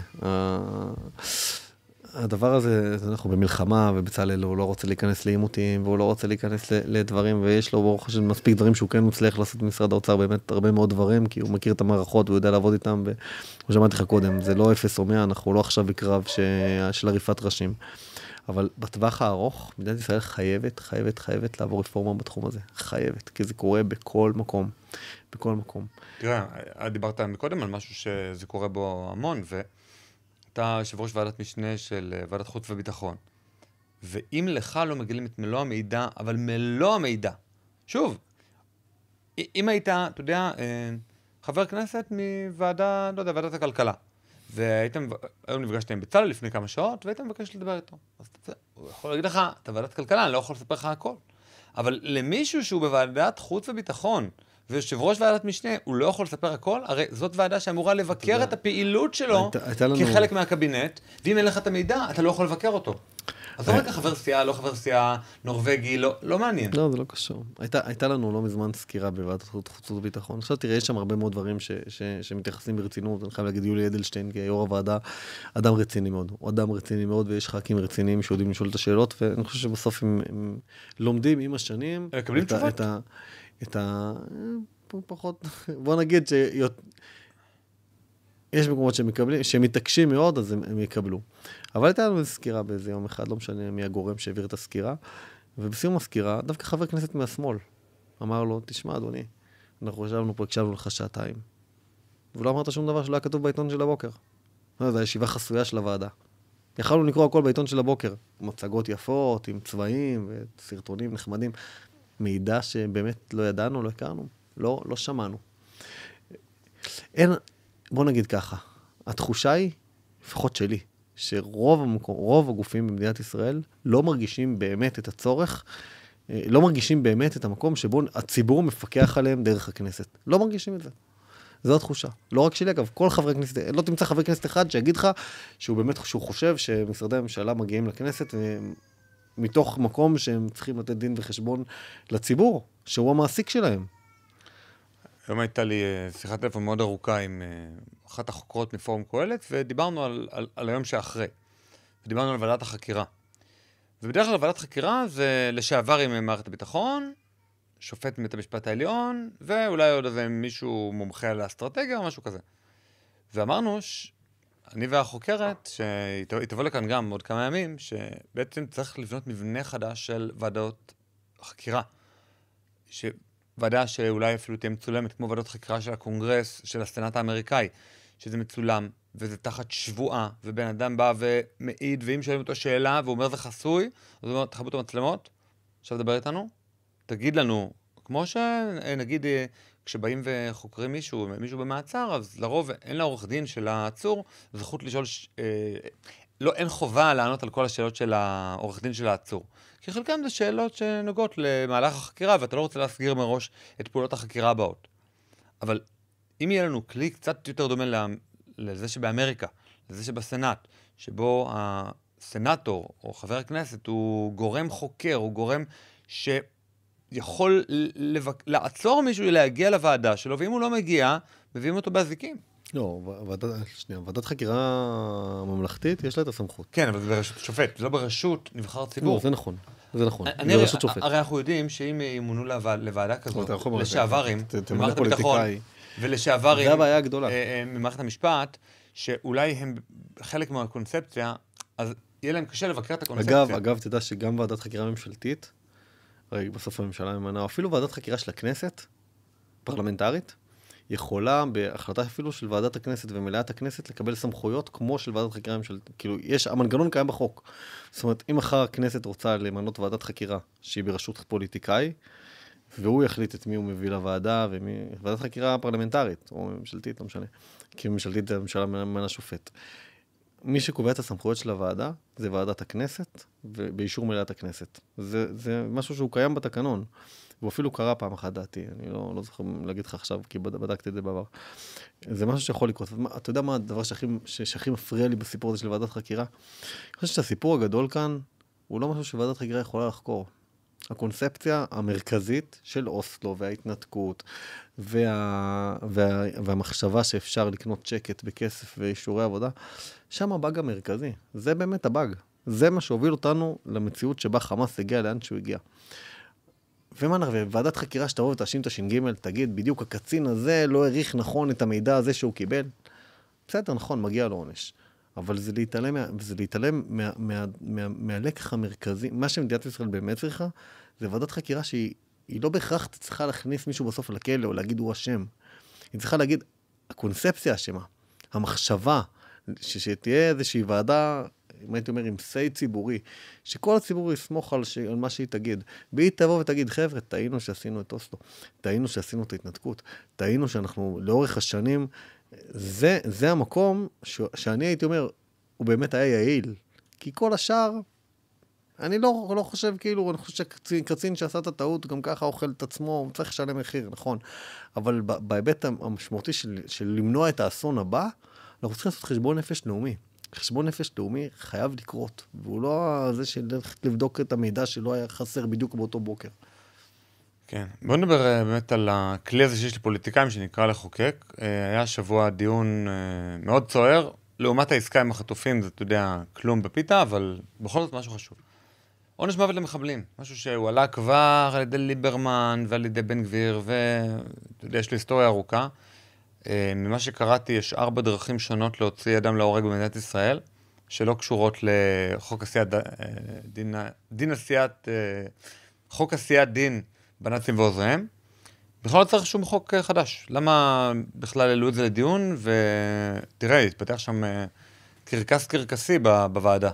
S2: הדבר הזה, אנחנו במלחמה, ובצלאל הוא לא רוצה להיכנס לעימותים, והוא לא רוצה להיכנס לדברים, ויש לו ברוך השם מספיק דברים שהוא כן מצליח לעשות במשרד האוצר, באמת הרבה מאוד דברים, כי הוא מכיר את המערכות, הוא יודע לעבוד איתם, וכמו שאמרתי לך קודם, זה לא אפס או מאה, אנחנו לא עכשיו בקרב של עריפת ראשים. אבל בטווח הארוך, מדינת ישראל חייבת, חייבת, חייבת לעבור רפורמה בתחום הזה. חייבת, כי זה קורה בכל מקום. בכל מקום.
S1: תראה, דיברת מקודם על משהו שזה קורה בו המון, ואתה יושב ראש ועדת משנה של אה, ועדת חוץ וביטחון. ואם לך לא מגלים את מלוא המידע, אבל מלוא המידע, שוב, אם היית, אתה יודע, אה, חבר כנסת מוועדה, לא יודע, ועדת הכלכלה, והייתם, היום נפגשתי עם בצלאל לפני כמה שעות, והייתם מבקש לדבר איתו. אז הוא יכול להגיד לך, אתה ועדת כלכלה, אני לא יכול לספר לך הכל. אבל למישהו שהוא בוועדת חוץ וביטחון, ויושב ראש ועדת משנה, הוא לא יכול לספר הכל? הרי זאת ועדה שאמורה לבקר את הפעילות שלו כחלק מהקבינט, ואם אין לך את המידע, אתה לא יכול לבקר אותו. עזוב רק החבר סיעה, לא חבר סיעה, נורבגי, לא, לא, מעניין.
S2: לא, זה לא קשור. הייתה, לנו לא מזמן סקירה בוועדת חוץ וביטחון. עכשיו תראה, יש שם הרבה מאוד דברים שמתייחסים ברצינות. אני חייב להגיד, יולי אדלשטיין, כיו"ר הוועדה, אדם רציני מאוד. הוא אדם רציני מאוד, ויש ח"כים רציניים שיודעים לשאול את השאלות, ואני חושב שבסוף הם, לומדים עם השנים... מקבלים תשובות. את ה... אה, פחות... בוא נגיד ש... יש מקומות שמקבלים, שמתעקשים מאוד, אז הם, הם יקבלו. אבל הייתה לנו איזו סקירה באיזה יום אחד, לא משנה מי הגורם שהעביר את הסקירה, ובסיום הסקירה, דווקא חבר כנסת מהשמאל אמר לו, תשמע, אדוני, אנחנו ישבנו פה, הקשבנו לך שעתיים. ולא אמרת שום דבר שלא היה כתוב בעיתון של הבוקר. זו הישיבה חסויה של הוועדה. יכלנו לקרוא הכל בעיתון של הבוקר. מצגות יפות, עם צבעים וסרטונים נחמדים. מידע שבאמת לא ידענו, לא הכרנו, לא, לא שמענו. אין, בוא נגיד ככה, התחושה היא, לפחות שלי, שרוב המקור, הגופים במדינת ישראל לא מרגישים באמת את הצורך, אה, לא מרגישים באמת את המקום שבו הציבור מפקח עליהם דרך הכנסת. לא מרגישים את זה. זו התחושה. לא רק שלי, אגב, כל חברי כנסת, אה, לא תמצא חבר כנסת אחד שיגיד לך שהוא באמת, שהוא חושב שמשרדי הממשלה מגיעים לכנסת אה, מתוך מקום שהם צריכים לתת דין וחשבון לציבור, שהוא המעסיק שלהם.
S1: היום הייתה לי אה, שיחת טלפון מאוד ארוכה עם אה, אחת החוקרות מפורום קהלת, ודיברנו על, על, על היום שאחרי. ודיברנו על ועדת החקירה. ובדרך כלל ועדת חקירה זה לשעבר עם מערכת הביטחון, שופט מבית המשפט העליון, ואולי עוד איזה מישהו מומחה על האסטרטגיה או משהו כזה. ואמרנו, ש... אני והחוקרת, שהיא תבוא לכאן גם עוד כמה ימים, שבעצם צריך לבנות מבנה חדש של ועדות חקירה. ש... ועדה שאולי אפילו תהיה מצולמת, כמו ועדות חקירה של הקונגרס, של הסנאט האמריקאי, שזה מצולם, וזה תחת שבועה, ובן אדם בא ומעיד, ואם שואלים אותו שאלה, והוא אומר זה חסוי, אז הוא אומר, תחבו את המצלמות, עכשיו תדבר איתנו, תגיד לנו, כמו שנגיד אה, אה, כשבאים וחוקרים מישהו, מישהו במעצר, אז לרוב אין לעורך דין של העצור זכות לשאול, ש... אה, לא, אין חובה לענות על כל השאלות של העורך דין של העצור. כי חלקם זה שאלות שנוגעות למהלך החקירה, ואתה לא רוצה להסגיר מראש את פעולות החקירה הבאות. אבל אם יהיה לנו כלי קצת יותר דומה לה... לזה שבאמריקה, לזה שבסנאט, שבו הסנאטור או חבר הכנסת הוא גורם חוקר, הוא גורם שיכול לבק... לעצור מישהו להגיע לוועדה שלו, ואם הוא לא מגיע,
S2: מביאים אותו באזיקים. לא, ועד, שנייה, ועדת חקירה ממלכתית, יש לה את הסמכות. כן, אבל זה בראשות שופט, לא בראשות
S1: נבחר לא, ציבור. לא, זה נכון,
S2: זה נכון, זה בראשות שופט. הרי
S1: אנחנו יודעים שאם ימונו לוועדה כזאת, לשעברים, ממערכת הביטחון, ולשעברים, זה הבעיה הגדולה. אה, אה, ממערכת המשפט, שאולי הם חלק מהקונספציה, אז יהיה להם קשה לבקר את הקונספציה. אגב, אגב,
S2: תדע שגם ועדת חקירה ממשלתית, הרי בסוף הממשלה ממנה, אפילו ועדת חקירה של הכנסת, פרלמנטרית, יכולה, בהחלטה אפילו של ועדת הכנסת ומליאת הכנסת, לקבל סמכויות כמו של ועדת חקירה ממשלתית. כאילו, יש, המנגנון קיים בחוק. זאת אומרת, אם מחר הכנסת רוצה למנות ועדת חקירה שהיא בראשות פוליטיקאי, והוא יחליט את מי הוא מביא לוועדה, ומי... ועדת חקירה פרלמנטרית, או ממשלתית, לא משנה. כי ממשלתית זה הממשלה ממנה שופט. מי שקובע את הסמכויות של הוועדה זה ועדת הכנסת, ובאישור מליאת הכנסת. זה, זה משהו שהוא קיים בתקנון. הוא אפילו קרה פעם אחת דעתי, אני לא, לא זוכר להגיד לך עכשיו, כי בדקתי את זה בעבר. זה משהו שיכול לקרות. אתה יודע מה הדבר שהכי, שהכי מפריע לי בסיפור הזה של ועדת חקירה? אני חושב שהסיפור הגדול כאן הוא לא משהו שוועדת חקירה יכולה לחקור. הקונספציה המרכזית של אוסלו וההתנתקות וה, וה, והמחשבה שאפשר לקנות שקט בכסף ואישורי עבודה, שם הבאג המרכזי. זה באמת הבאג. זה מה שהוביל אותנו למציאות שבה חמאס הגיע לאן שהוא הגיע. ומה נראה, ועדת חקירה שתבוא ותאשים את הש"ג, תגיד, בדיוק הקצין הזה לא העריך נכון את המידע הזה שהוא קיבל. בסדר, נכון, מגיע לו עונש. אבל זה להתעלם, זה להתעלם מה, מה, מה, מהלקח המרכזי, מה שמדינת ישראל באמת צריכה, זה ועדת חקירה שהיא לא בהכרח צריכה להכניס מישהו בסוף לכלא או להגיד הוא אשם. היא צריכה להגיד, הקונספציה אשמה, המחשבה, ש, שתהיה איזושהי ועדה אם הייתי אומר, עם סיי ציבורי, שכל הציבור יסמוך על, ש... על מה שהיא תגיד. והיא תבוא ותגיד, חבר'ה, טעינו שעשינו את אוסלו, טעינו שעשינו את ההתנתקות, טעינו שאנחנו לאורך השנים, זה, זה המקום ש... שאני הייתי אומר, הוא באמת היה יעיל. כי כל השאר, אני לא, לא חושב, כאילו, אני חושב שקצין שעשה את הטעות, גם ככה אוכל את עצמו, הוא צריך לשלם מחיר, נכון. אבל בהיבט המשמעותי של, של למנוע את האסון הבא, אנחנו צריכים לעשות חשבון נפש לאומי. חשבון נפש לאומי חייב לקרות, והוא לא זה שילך לבדוק את המידע שלא היה חסר בדיוק באותו בוקר.
S1: כן. בוא נדבר אה, באמת על הכלי הזה שיש לפוליטיקאים שנקרא לחוקק. אה, היה שבוע דיון אה, מאוד צוער, לעומת העסקה עם החטופים זה, אתה יודע, כלום בפיתה, אבל בכל זאת משהו חשוב. עונש מוות למחבלים, משהו שהועלה כבר על ידי ליברמן ועל ידי בן גביר, ואתה יודע, יש לו היסטוריה ארוכה. אה, ממה שקראתי, יש ארבע דרכים שונות להוציא אדם להורג במדינת ישראל, שלא קשורות לחוק עשיית אה, דין, דין עשיית, אה, חוק עשיית דין בנאצים ועוזריהם. בכלל לא צריך שום חוק חדש. למה בכלל העלו את זה לדיון, ותראה, התפתח שם קרקס קרקסי
S2: בוועדה.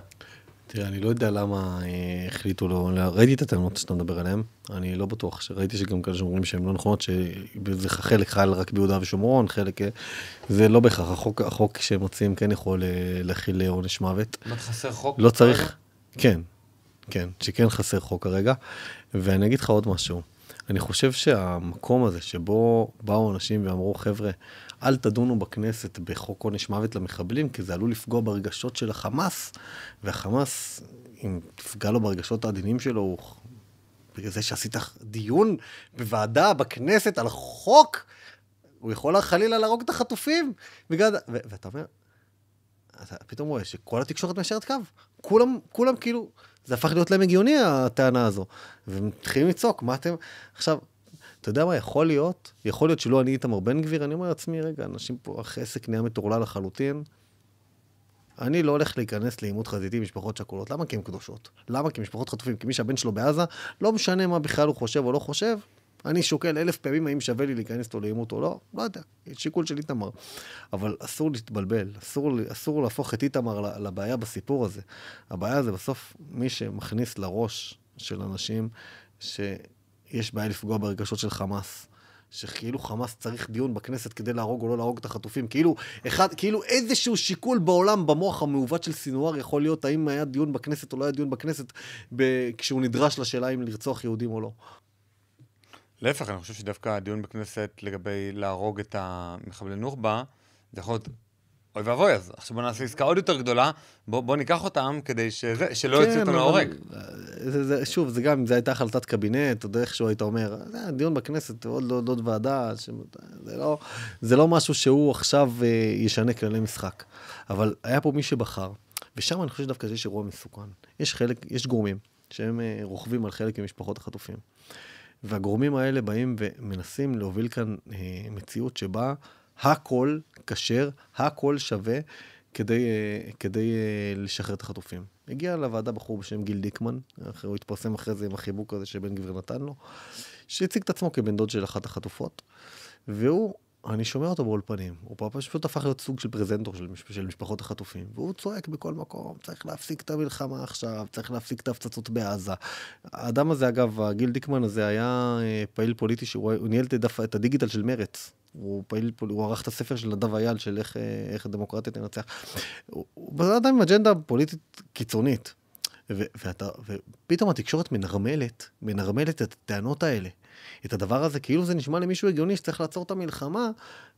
S2: תראה, אני לא יודע למה אה, החליטו לא-, לא... ראיתי את הטענות שאתה מדבר עליהן, אני לא בטוח, ראיתי שגם כאלה שאומרים שהן לא נכונות, שחלק חל רק ביהודה ושומרון, חלק... אה, זה לא בהכרח, החוק, החוק שהם מוצאים כן יכול אה, להכיל עונש מוות. מה, חסר חוק? לא צריך, כן, כן, שכן חסר חוק כרגע. ואני אגיד לך עוד משהו, אני חושב שהמקום הזה שבו באו אנשים ואמרו, חבר'ה, אל תדונו בכנסת בחוק עונש מוות למחבלים, כי זה עלול לפגוע ברגשות של החמאס, והחמאס, אם תפגע לו ברגשות העדינים שלו, הוא... בגלל זה שעשית דיון בוועדה, בכנסת, על חוק, הוא יכול חלילה להרוג את החטופים. בגלל... ו- ואתה אומר, אתה פתאום רואה שכל התקשורת מיישרת קו. כולם, כולם כאילו... זה הפך להיות להם הגיוני, הטענה הזו. והם מתחילים לצעוק, מה אתם... עכשיו, אתה יודע מה, יכול להיות, יכול להיות שלא אני איתמר בן גביר, אני אומר לעצמי, רגע, אנשים פה, אחרי עסק נהיה מטורלל לחלוטין. אני לא הולך להיכנס לעימות חזיתי עם משפחות שכולות. למה? כי הן קדושות. למה? כי משפחות חטופים. כי מי שהבן שלו בעזה, לא משנה מה בכלל הוא חושב או לא חושב, אני שוקל אלף פעמים האם שווה לי להיכנס אותו לעימות או לא, לא יודע, שיקול של איתמר. אבל אסור להתבלבל, אסור, אסור להפוך את איתמר לבעיה בסיפור הזה. הבעיה זה בסוף מי שמכניס לראש של אנשים שיש בעיה לפגוע ברגשות של חמאס. שכאילו חמאס צריך דיון בכנסת כדי להרוג או לא להרוג את החטופים. כאילו, אחד, כאילו איזשהו שיקול בעולם, במוח המעוות של סינואר, יכול להיות האם היה דיון בכנסת או לא היה דיון בכנסת ב... כשהוא נדרש לשאלה אם לרצוח יהודים או לא.
S1: להפך, אני חושב שדווקא הדיון בכנסת לגבי להרוג את המחבלי נוח'בה, זה יכול להיות... אוי ואבוי, אז עכשיו בוא נעשה עסקה עוד יותר גדולה, בוא, בוא ניקח אותם כדי שזה, שלא כן, יוציאו אותם להורג.
S2: שוב, זה גם אם זו הייתה החלטת קבינט, עוד איכשהו היית אומר, זה אה, דיון בכנסת, עוד, עוד, עוד ועדה, ש... זה, לא, זה לא משהו שהוא עכשיו אה, ישנה כללי משחק. אבל היה פה מי שבחר, ושם אני חושב שדווקא יש אירוע מסוכן. יש חלק, יש גורמים שהם אה, רוכבים על חלק ממשפחות החטופים. והגורמים האלה באים ומנסים להוביל כאן אה, מציאות שבה הכל כשר, הכל שווה, כדי, אה, כדי אה, לשחרר את החטופים. הגיע לוועדה בחור בשם גיל דיקמן, אחרי, הוא התפרסם אחרי זה עם החיבוק הזה שבן גביר נתן לו, שהציג את עצמו כבן דוד של אחת החטופות, והוא אני שומע אותו באולפנים, הוא פשוט הפך להיות סוג של פרזנטור של, משפ... של משפחות החטופים, והוא צועק בכל מקום, צריך להפסיק את המלחמה עכשיו, צריך להפסיק את ההפצצות בעזה. האדם הזה, אגב, גיל דיקמן הזה היה אה, פעיל פוליטי, שהוא ניהל את, את הדיגיטל של מרץ. הוא פעיל, הוא ערך את הספר של נדב אייל, של איך, אה, איך הדמוקרטיה תנצח. הוא, הוא אדם עם אג'נדה פוליטית קיצונית. ו, ואתה, ופתאום התקשורת מנרמלת, מנרמלת את הטענות האלה. את הדבר הזה, כאילו זה נשמע למישהו הגיוני שצריך לעצור את המלחמה,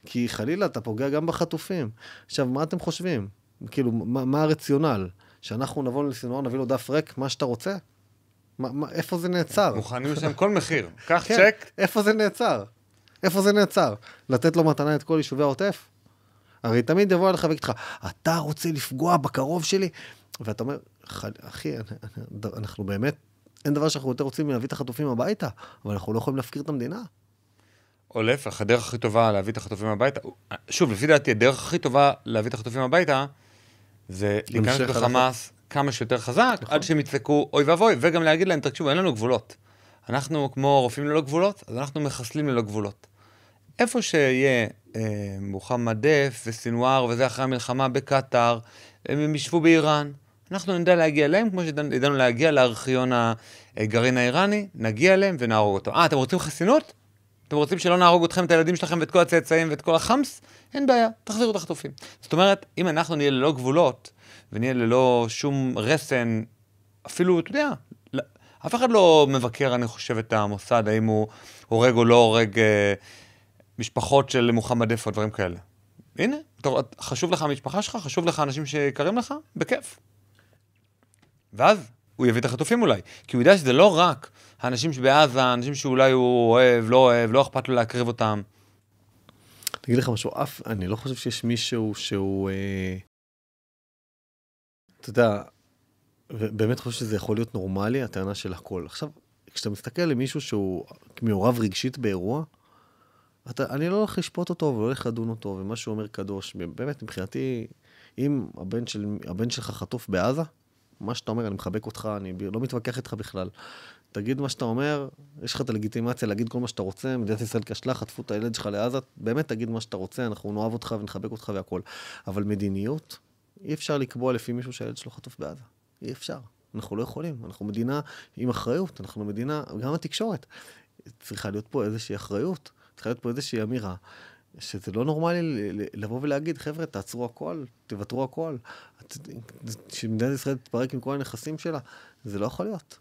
S2: כי חלילה אתה פוגע גם בחטופים. עכשיו, מה אתם חושבים? כאילו, מה, מה הרציונל? שאנחנו נבוא לסינואר, נביא לו דף ריק, מה שאתה רוצה? מה, מה, איפה זה נעצר? מוכנים לשלם כל מחיר.
S1: קח כן, צ'ק.
S2: איפה זה נעצר? איפה זה נעצר? לתת לו מתנה את כל יישובי העוטף? הרי תמיד יבוא אליך ויגיד לך, אתה רוצה לפגוע בקרוב שלי? ואתה אומר, אחי, אנחנו באמת אין דבר שאנחנו יותר רוצים מלהביא את החטופים הביתה, אבל אנחנו לא יכולים להפקיר את המדינה.
S1: או להפך, הדרך הכי טובה להביא את החטופים הביתה, שוב, לפי דעתי, הדרך הכי טובה להביא את החטופים הביתה, זה להיכנס בחמאס כמה שיותר חזק, נכון. עד שהם ידפקו אוי ואבוי, וגם להגיד להם, תקשיבו, אין לנו גבולות. אנחנו כמו רופאים ללא גבולות, אז אנחנו מחסלים ללא גבולות. איפה שיהיה אה, מוחמד דף וסנוואר וזה אחרי המלחמה בקטאר, הם ישבו באיראן, אנחנו נדע להגיע אליהם, כמו שידענו להגיע לארכיון הגרעין האיראני, נגיע אליהם ונהרוג אותו. אה, אתם רוצים חסינות? אתם רוצים שלא נהרוג אתכם, את הילדים שלכם ואת כל הצאצאים ואת כל החמס? אין בעיה, תחזירו את החטופים. זאת אומרת, אם אנחנו נהיה ללא גבולות, ונהיה ללא שום רסן, אפילו, אתה יודע, לא, אף אחד לא מבקר, אני חושב, את המוסד, האם הוא הורג או לא הורג אה, משפחות של מוחמד איפה, דברים כאלה. הנה, חשוב לך המשפחה שלך, חשוב לך אנשים שיקרים לך, בכיף. ואז הוא יביא את החטופים אולי, כי הוא יודע שזה לא רק האנשים שבעזה, האנשים שאולי הוא אוהב, לא אוהב, לא אכפת לו להקריב אותם.
S2: תגיד לך משהו, אף, אני לא חושב שיש מישהו שהוא, אה, אתה יודע, באמת חושב שזה יכול להיות נורמלי, הטענה של הכל. עכשיו, כשאתה מסתכל למישהו שהוא מעורב רגשית באירוע, אתה, אני לא הולך לשפוט אותו ולא הולך לדון אותו, ומה שהוא אומר קדוש, באמת, מבחינתי, אם הבן, של, הבן שלך חטוף בעזה, מה שאתה אומר, אני מחבק אותך, אני לא מתווכח איתך בכלל. תגיד מה שאתה אומר, יש לך את הלגיטימציה להגיד כל מה שאתה רוצה, מדינת ישראל כשלה, חטפו את הילד שלך לעזה, באמת תגיד מה שאתה רוצה, אנחנו נאהב אותך ונחבק אותך והכול. אבל מדיניות, אי אפשר לקבוע לפי מישהו שהילד שלו חטוף בעזה. אי אפשר. אנחנו לא יכולים. אנחנו מדינה עם אחריות, אנחנו מדינה, גם התקשורת. צריכה להיות פה איזושהי אחריות, צריכה להיות פה איזושהי אמירה. שזה לא נורמלי לבוא ולהגיד, חבר'ה, תעצרו הכל, תוותרו הכל. שמדינת ישראל תתפרק עם כל הנכסים שלה, זה לא יכול להיות.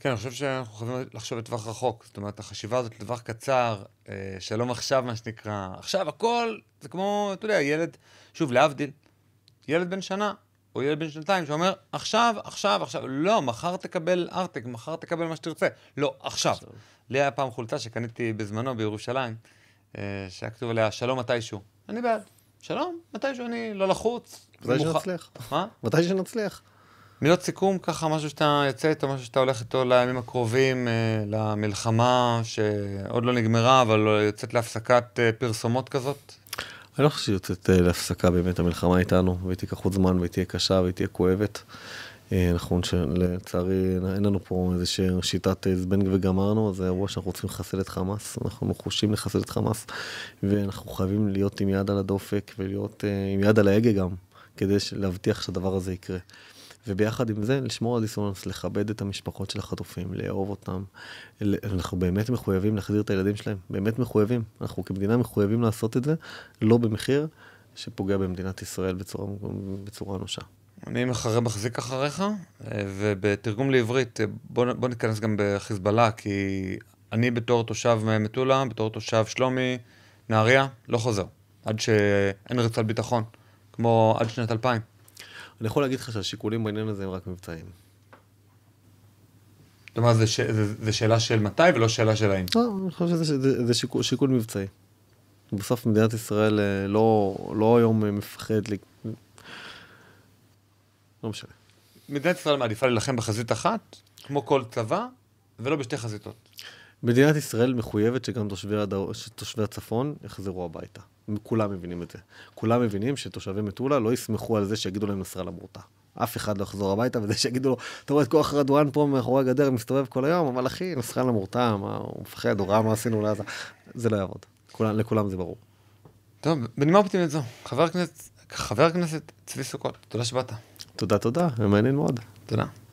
S1: כן, אני חושב שאנחנו חייבים לחשוב לטווח רחוק. זאת אומרת, החשיבה הזאת לטווח קצר, אה, שלום עכשיו, מה שנקרא. עכשיו הכל, זה כמו, אתה יודע, ילד, שוב, להבדיל, ילד בן שנה, או ילד בן שנתיים, שאומר, עכשיו, עכשיו, עכשיו, לא, מחר תקבל ארטק, מחר תקבל מה שתרצה. לא, עכשיו. לי היה פעם חולצה שקניתי בזמנו בירושלים. אה, שהיה כתוב עליה שלום מתישהו. אני בעד. שלום, מתישהו אני לא לחוץ. מתי שנצליח. מה?
S2: מתי שנצליח.
S1: מילות סיכום ככה, משהו שאתה יוצא איתו, משהו שאתה הולך איתו לימים הקרובים, אה, למלחמה שעוד לא נגמרה, אבל יוצאת להפסקת אה, פרסומות כזאת?
S2: אני לא חושב שהיא יוצאת אה, להפסקה באמת, המלחמה איתנו, והיא תיקח עוד זמן, והיא תהיה קשה, והיא תהיה כואבת. אה, נכון שלצערי אין לנו פה איזושהי שיטת אה, זבנג וגמרנו, זה אירוע שאנחנו רוצים לחסל את חמאס, אנחנו נחושים לחסל את חמאס, ואנחנו חייבים להיות עם יד על הדופק ולהיות אה, עם יד על ההגה גם, כדי להבטיח שהדבר הזה יקרה. וביחד עם זה לשמור על דיסוננס, לכבד את המשפחות של החטופים, לאהוב אותם. אנחנו באמת מחויבים להחזיר את הילדים שלהם, באמת מחויבים. אנחנו כמדינה מחויבים לעשות את זה, לא במחיר שפוגע במדינת ישראל בצורה אנושה.
S1: אני מחרה, מחזיק אחריך, אה, ובתרגום לעברית, אה, בוא, בוא ניכנס גם בחיזבאללה, כי אני בתור תושב מטולה, בתור תושב שלומי, נהריה, לא חוזר, עד שאין רצת ביטחון, כמו עד שנת 2000. אני יכול להגיד לך שהשיקולים בעניין
S2: הזה הם רק מבצעים. זאת אומרת, זו שאלה של מתי ולא שאלה של האם. לא, אני חושב שזה שיקול, שיקול מבצעי. בסוף מדינת ישראל אה, לא, לא היום מפחד לא משנה.
S1: מדינת ישראל מעדיפה להילחם בחזית אחת, כמו כל צבא, ולא בשתי חזיתות.
S2: מדינת ישראל מחויבת שגם תושבי, הדר... תושבי הצפון יחזרו הביתה. כולם מבינים את זה. כולם מבינים שתושבי מטולה לא יסמכו על זה שיגידו להם נסראללה מורתע. אף אחד לא יחזור הביתה, וזה שיגידו לו, אתה רואה את כוח רדואן פה מאחורי הגדר מסתובב כל היום, אבל אחי, נסראללה מורתע, מה, הוא מפחד, הוא ראה מה עשינו לעזה. זה לא יעבוד. כולם, לכולם זה ברור. טוב,
S1: בנימה אופטימית זו, חבר הכנסת, חבר הכנסת צבי סוכות, תודה שבאת.
S2: תודה, תודה, מעניין מאוד. תודה.